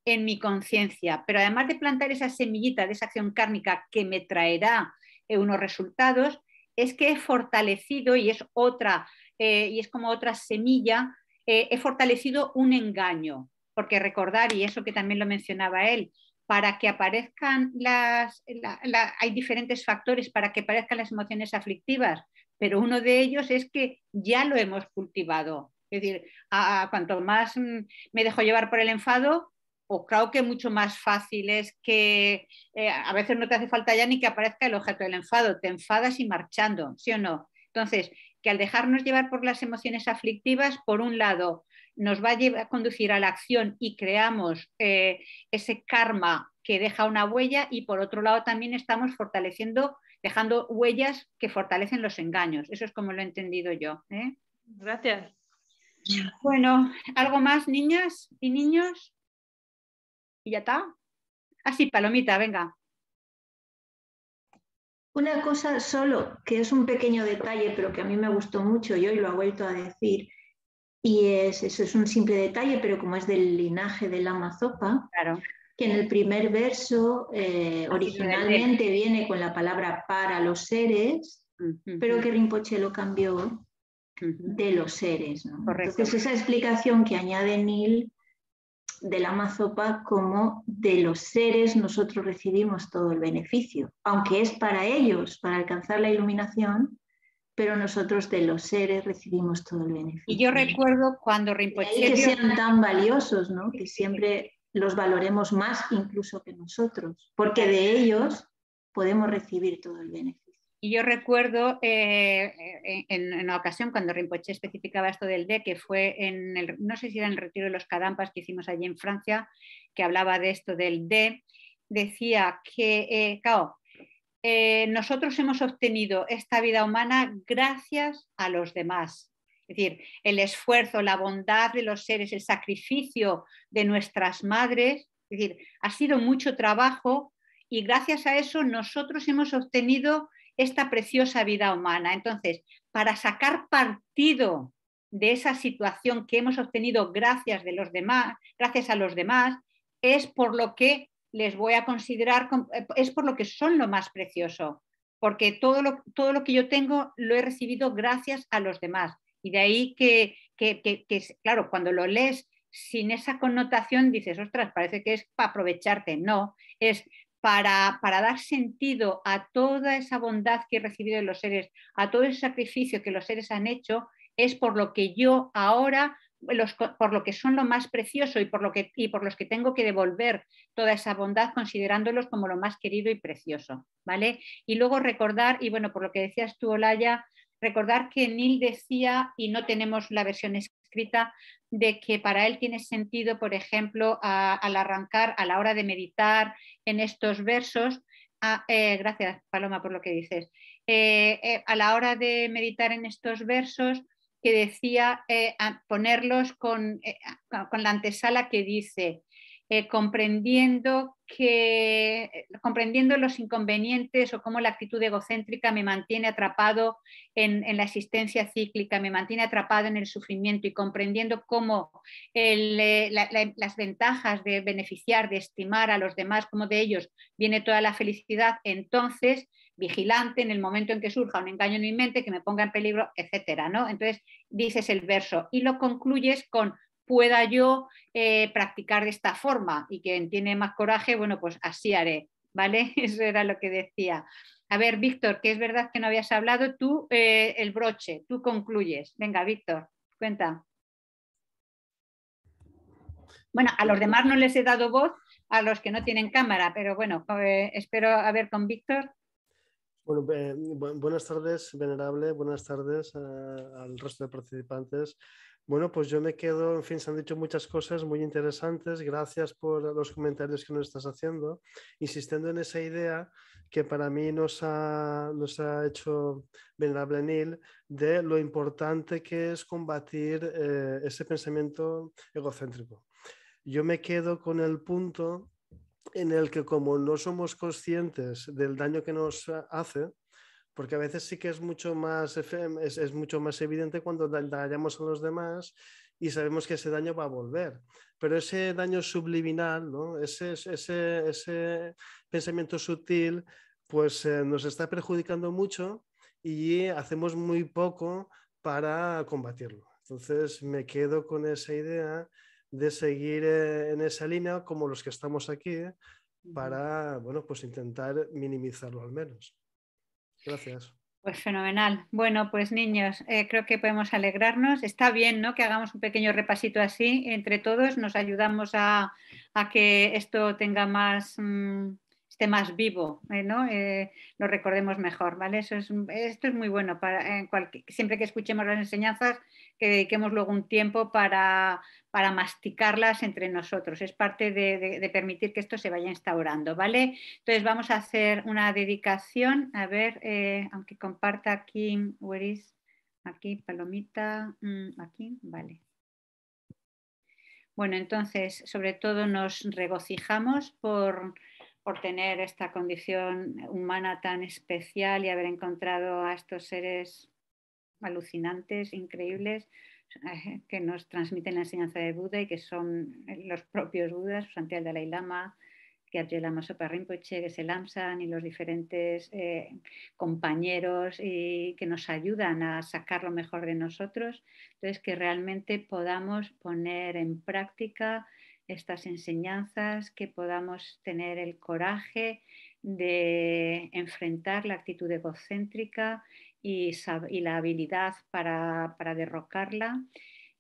en mi conciencia. Pero además de plantar esa semillita de esa acción kármica que me traerá eh, unos resultados, es que he fortalecido, y es otra eh, y es como otra semilla, eh, he fortalecido un engaño, porque recordar, y eso que también lo mencionaba él, para que aparezcan las, hay diferentes factores para que aparezcan las emociones aflictivas, pero uno de ellos es que ya lo hemos cultivado. Es decir, a, cuanto más mm, me dejo llevar por el enfado, pues o creo que mucho más fácil es que eh, a veces no te hace falta ya ni que aparezca el objeto del enfado, te enfadas y marchando, ¿sí o no? Entonces, que al dejarnos llevar por las emociones aflictivas, por un lado, nos va a, llevar, conducir a la acción y creamos eh, ese karma que deja una huella y por otro lado también estamos fortaleciendo, dejando huellas que fortalecen los engaños. Eso es como lo he entendido yo. ¿eh? Gracias. Bueno, ¿algo más, niñas y niños? ¿Y ya está? Ah, sí, Palomita, venga. Una cosa solo, que es un pequeño detalle, pero que a mí me gustó mucho y hoy lo ha vuelto a decir, y es, eso es un simple detalle, pero como es del linaje de la mazopa, claro. que en el primer verso eh, originalmente viene con la palabra para los seres, pero que Rinpoche lo cambió de los seres. ¿no? Entonces esa explicación que añade Neil de la mazopa como de los seres nosotros recibimos todo el beneficio, aunque es para ellos, para alcanzar la iluminación, pero nosotros de los seres recibimos todo el beneficio. Y yo recuerdo cuando Rinpoche... que sean tan valiosos, ¿no? que siempre los valoremos más incluso que nosotros, porque de ellos podemos recibir todo el beneficio. Y yo recuerdo eh, eh, en, una ocasión cuando Rinpoche especificaba esto del D, que fue en el, no sé si era en el retiro de los Cadampas que hicimos allí en Francia, que hablaba de esto del D, decía que, eh, nosotros hemos obtenido esta vida humana gracias a los demás. Es decir, el esfuerzo, la bondad de los seres, el sacrificio de nuestras madres, es decir, ha sido mucho trabajo y gracias a eso nosotros hemos obtenido esta preciosa vida humana. Entonces, para sacar partido de esa situación que hemos obtenido gracias de los demás, gracias a los demás, es por lo que les voy a considerar, eh, es por lo que son lo más precioso, porque todo lo, todo lo que yo tengo lo he recibido gracias a los demás. Y de ahí que, que, que claro, cuando lo lees sin esa connotación dices, ostras, parece que es para aprovecharte. No, es para, dar sentido a toda esa bondad que he recibido de los seres, a todo ese sacrificio que los seres han hecho, es por lo que yo ahora, por lo que son lo más precioso y por, lo que, y por los que tengo que devolver toda esa bondad, considerándolos como lo más querido y precioso. ¿vale? Y luego recordar, y bueno, por lo que decías tú, Olaya, recordar que Neil decía, y no tenemos la versión escrita de que para él tiene sentido, por ejemplo, al arrancar, a la hora de meditar en estos versos, eh, gracias Paloma por lo que dices, eh, eh, a la hora de meditar en estos versos que decía ponerlos con la antesala que dice, eh, comprendiendo, que, eh, comprendiendo los inconvenientes o cómo la actitud egocéntrica me mantiene atrapado en, la existencia cíclica, me mantiene atrapado en el sufrimiento y comprendiendo cómo eh, las ventajas de beneficiar, de estimar a los demás, como de ellos viene toda la felicidad, entonces vigilante en el momento en que surja un engaño en mi mente que me ponga en peligro, etcétera, ¿no? Entonces dices el verso y lo concluyes con pueda yo eh, practicar de esta forma y quien tiene más coraje, bueno, pues así haré, ¿vale? Eso era lo que decía. A ver, Víctor, que es verdad que no habías hablado, tú eh, el broche, tú concluyes. Venga, Víctor, cuenta. Bueno, a los demás no les he dado voz, a los que no tienen cámara, pero bueno, eh, espero a ver con Víctor. Bueno, buenas tardes, venerable, buenas tardes al resto de participantes bueno, pues yo me quedo, en fin, se han dicho muchas cosas muy interesantes. Gracias por los comentarios que nos estás haciendo, insistiendo en esa idea que para mí nos ha, nos ha hecho Venerable Neil de lo importante que es combatir eh, ese pensamiento egocéntrico. Yo me quedo con el punto en el que como no somos conscientes del daño que nos hace, porque a veces sí que es mucho más, es, mucho más evidente cuando dañamos a los demás y sabemos que ese daño va a volver. Pero ese daño subliminal, ese, pensamiento sutil, pues eh, nos está perjudicando mucho y hacemos muy poco para combatirlo. Entonces me quedo con esa idea de seguir eh, en esa línea como los que estamos aquí para, pues intentar minimizarlo al menos. Gracias. Pues fenomenal. Bueno, pues niños, eh, creo que podemos alegrarnos. Está bien, ¿no? Que hagamos un pequeño repasito así entre todos. Nos ayudamos a, que esto tenga más, mm, más vivo, eh, ¿no? Eh, lo recordemos mejor, ¿vale? Eso esto es muy bueno para siempre que escuchemos las enseñanzas, que dediquemos luego un tiempo para, masticarlas entre nosotros. Es parte de, permitir que esto se vaya instaurando, ¿vale? Entonces vamos a hacer una dedicación, a ver, eh, aunque comparta aquí, where is, aquí, palomita, mm, aquí, vale. Bueno, entonces, sobre todo nos regocijamos por por tener esta condición humana tan especial y haber encontrado a estos seres alucinantes, increíbles, eh, que nos transmiten la enseñanza de Buda y que son los propios Budas, Santiago Dalai Lama, Gyatje Lama Rinpoche, que se lanzan y los diferentes eh, compañeros y que nos ayudan a sacar lo mejor de nosotros. Entonces, que realmente podamos poner en práctica estas enseñanzas, que podamos tener el coraje de enfrentar la actitud egocéntrica y, la habilidad para, derrocarla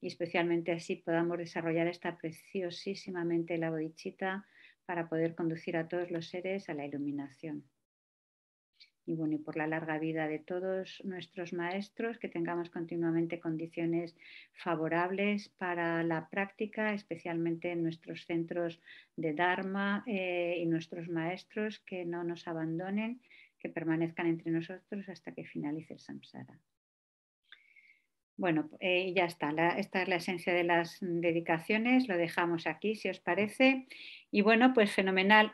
y especialmente así podamos desarrollar esta preciosísimamente la bodichita para poder conducir a todos los seres a la iluminación y bueno, y por la larga vida de todos nuestros maestros, que tengamos continuamente condiciones favorables para la práctica, especialmente en nuestros centros de Dharma eh, y nuestros maestros que no nos abandonen, que permanezcan entre nosotros hasta que finalice el samsara. Bueno, eh, ya está. esta es la esencia de las dedicaciones. Lo dejamos aquí, si os parece. Y bueno, pues fenomenal.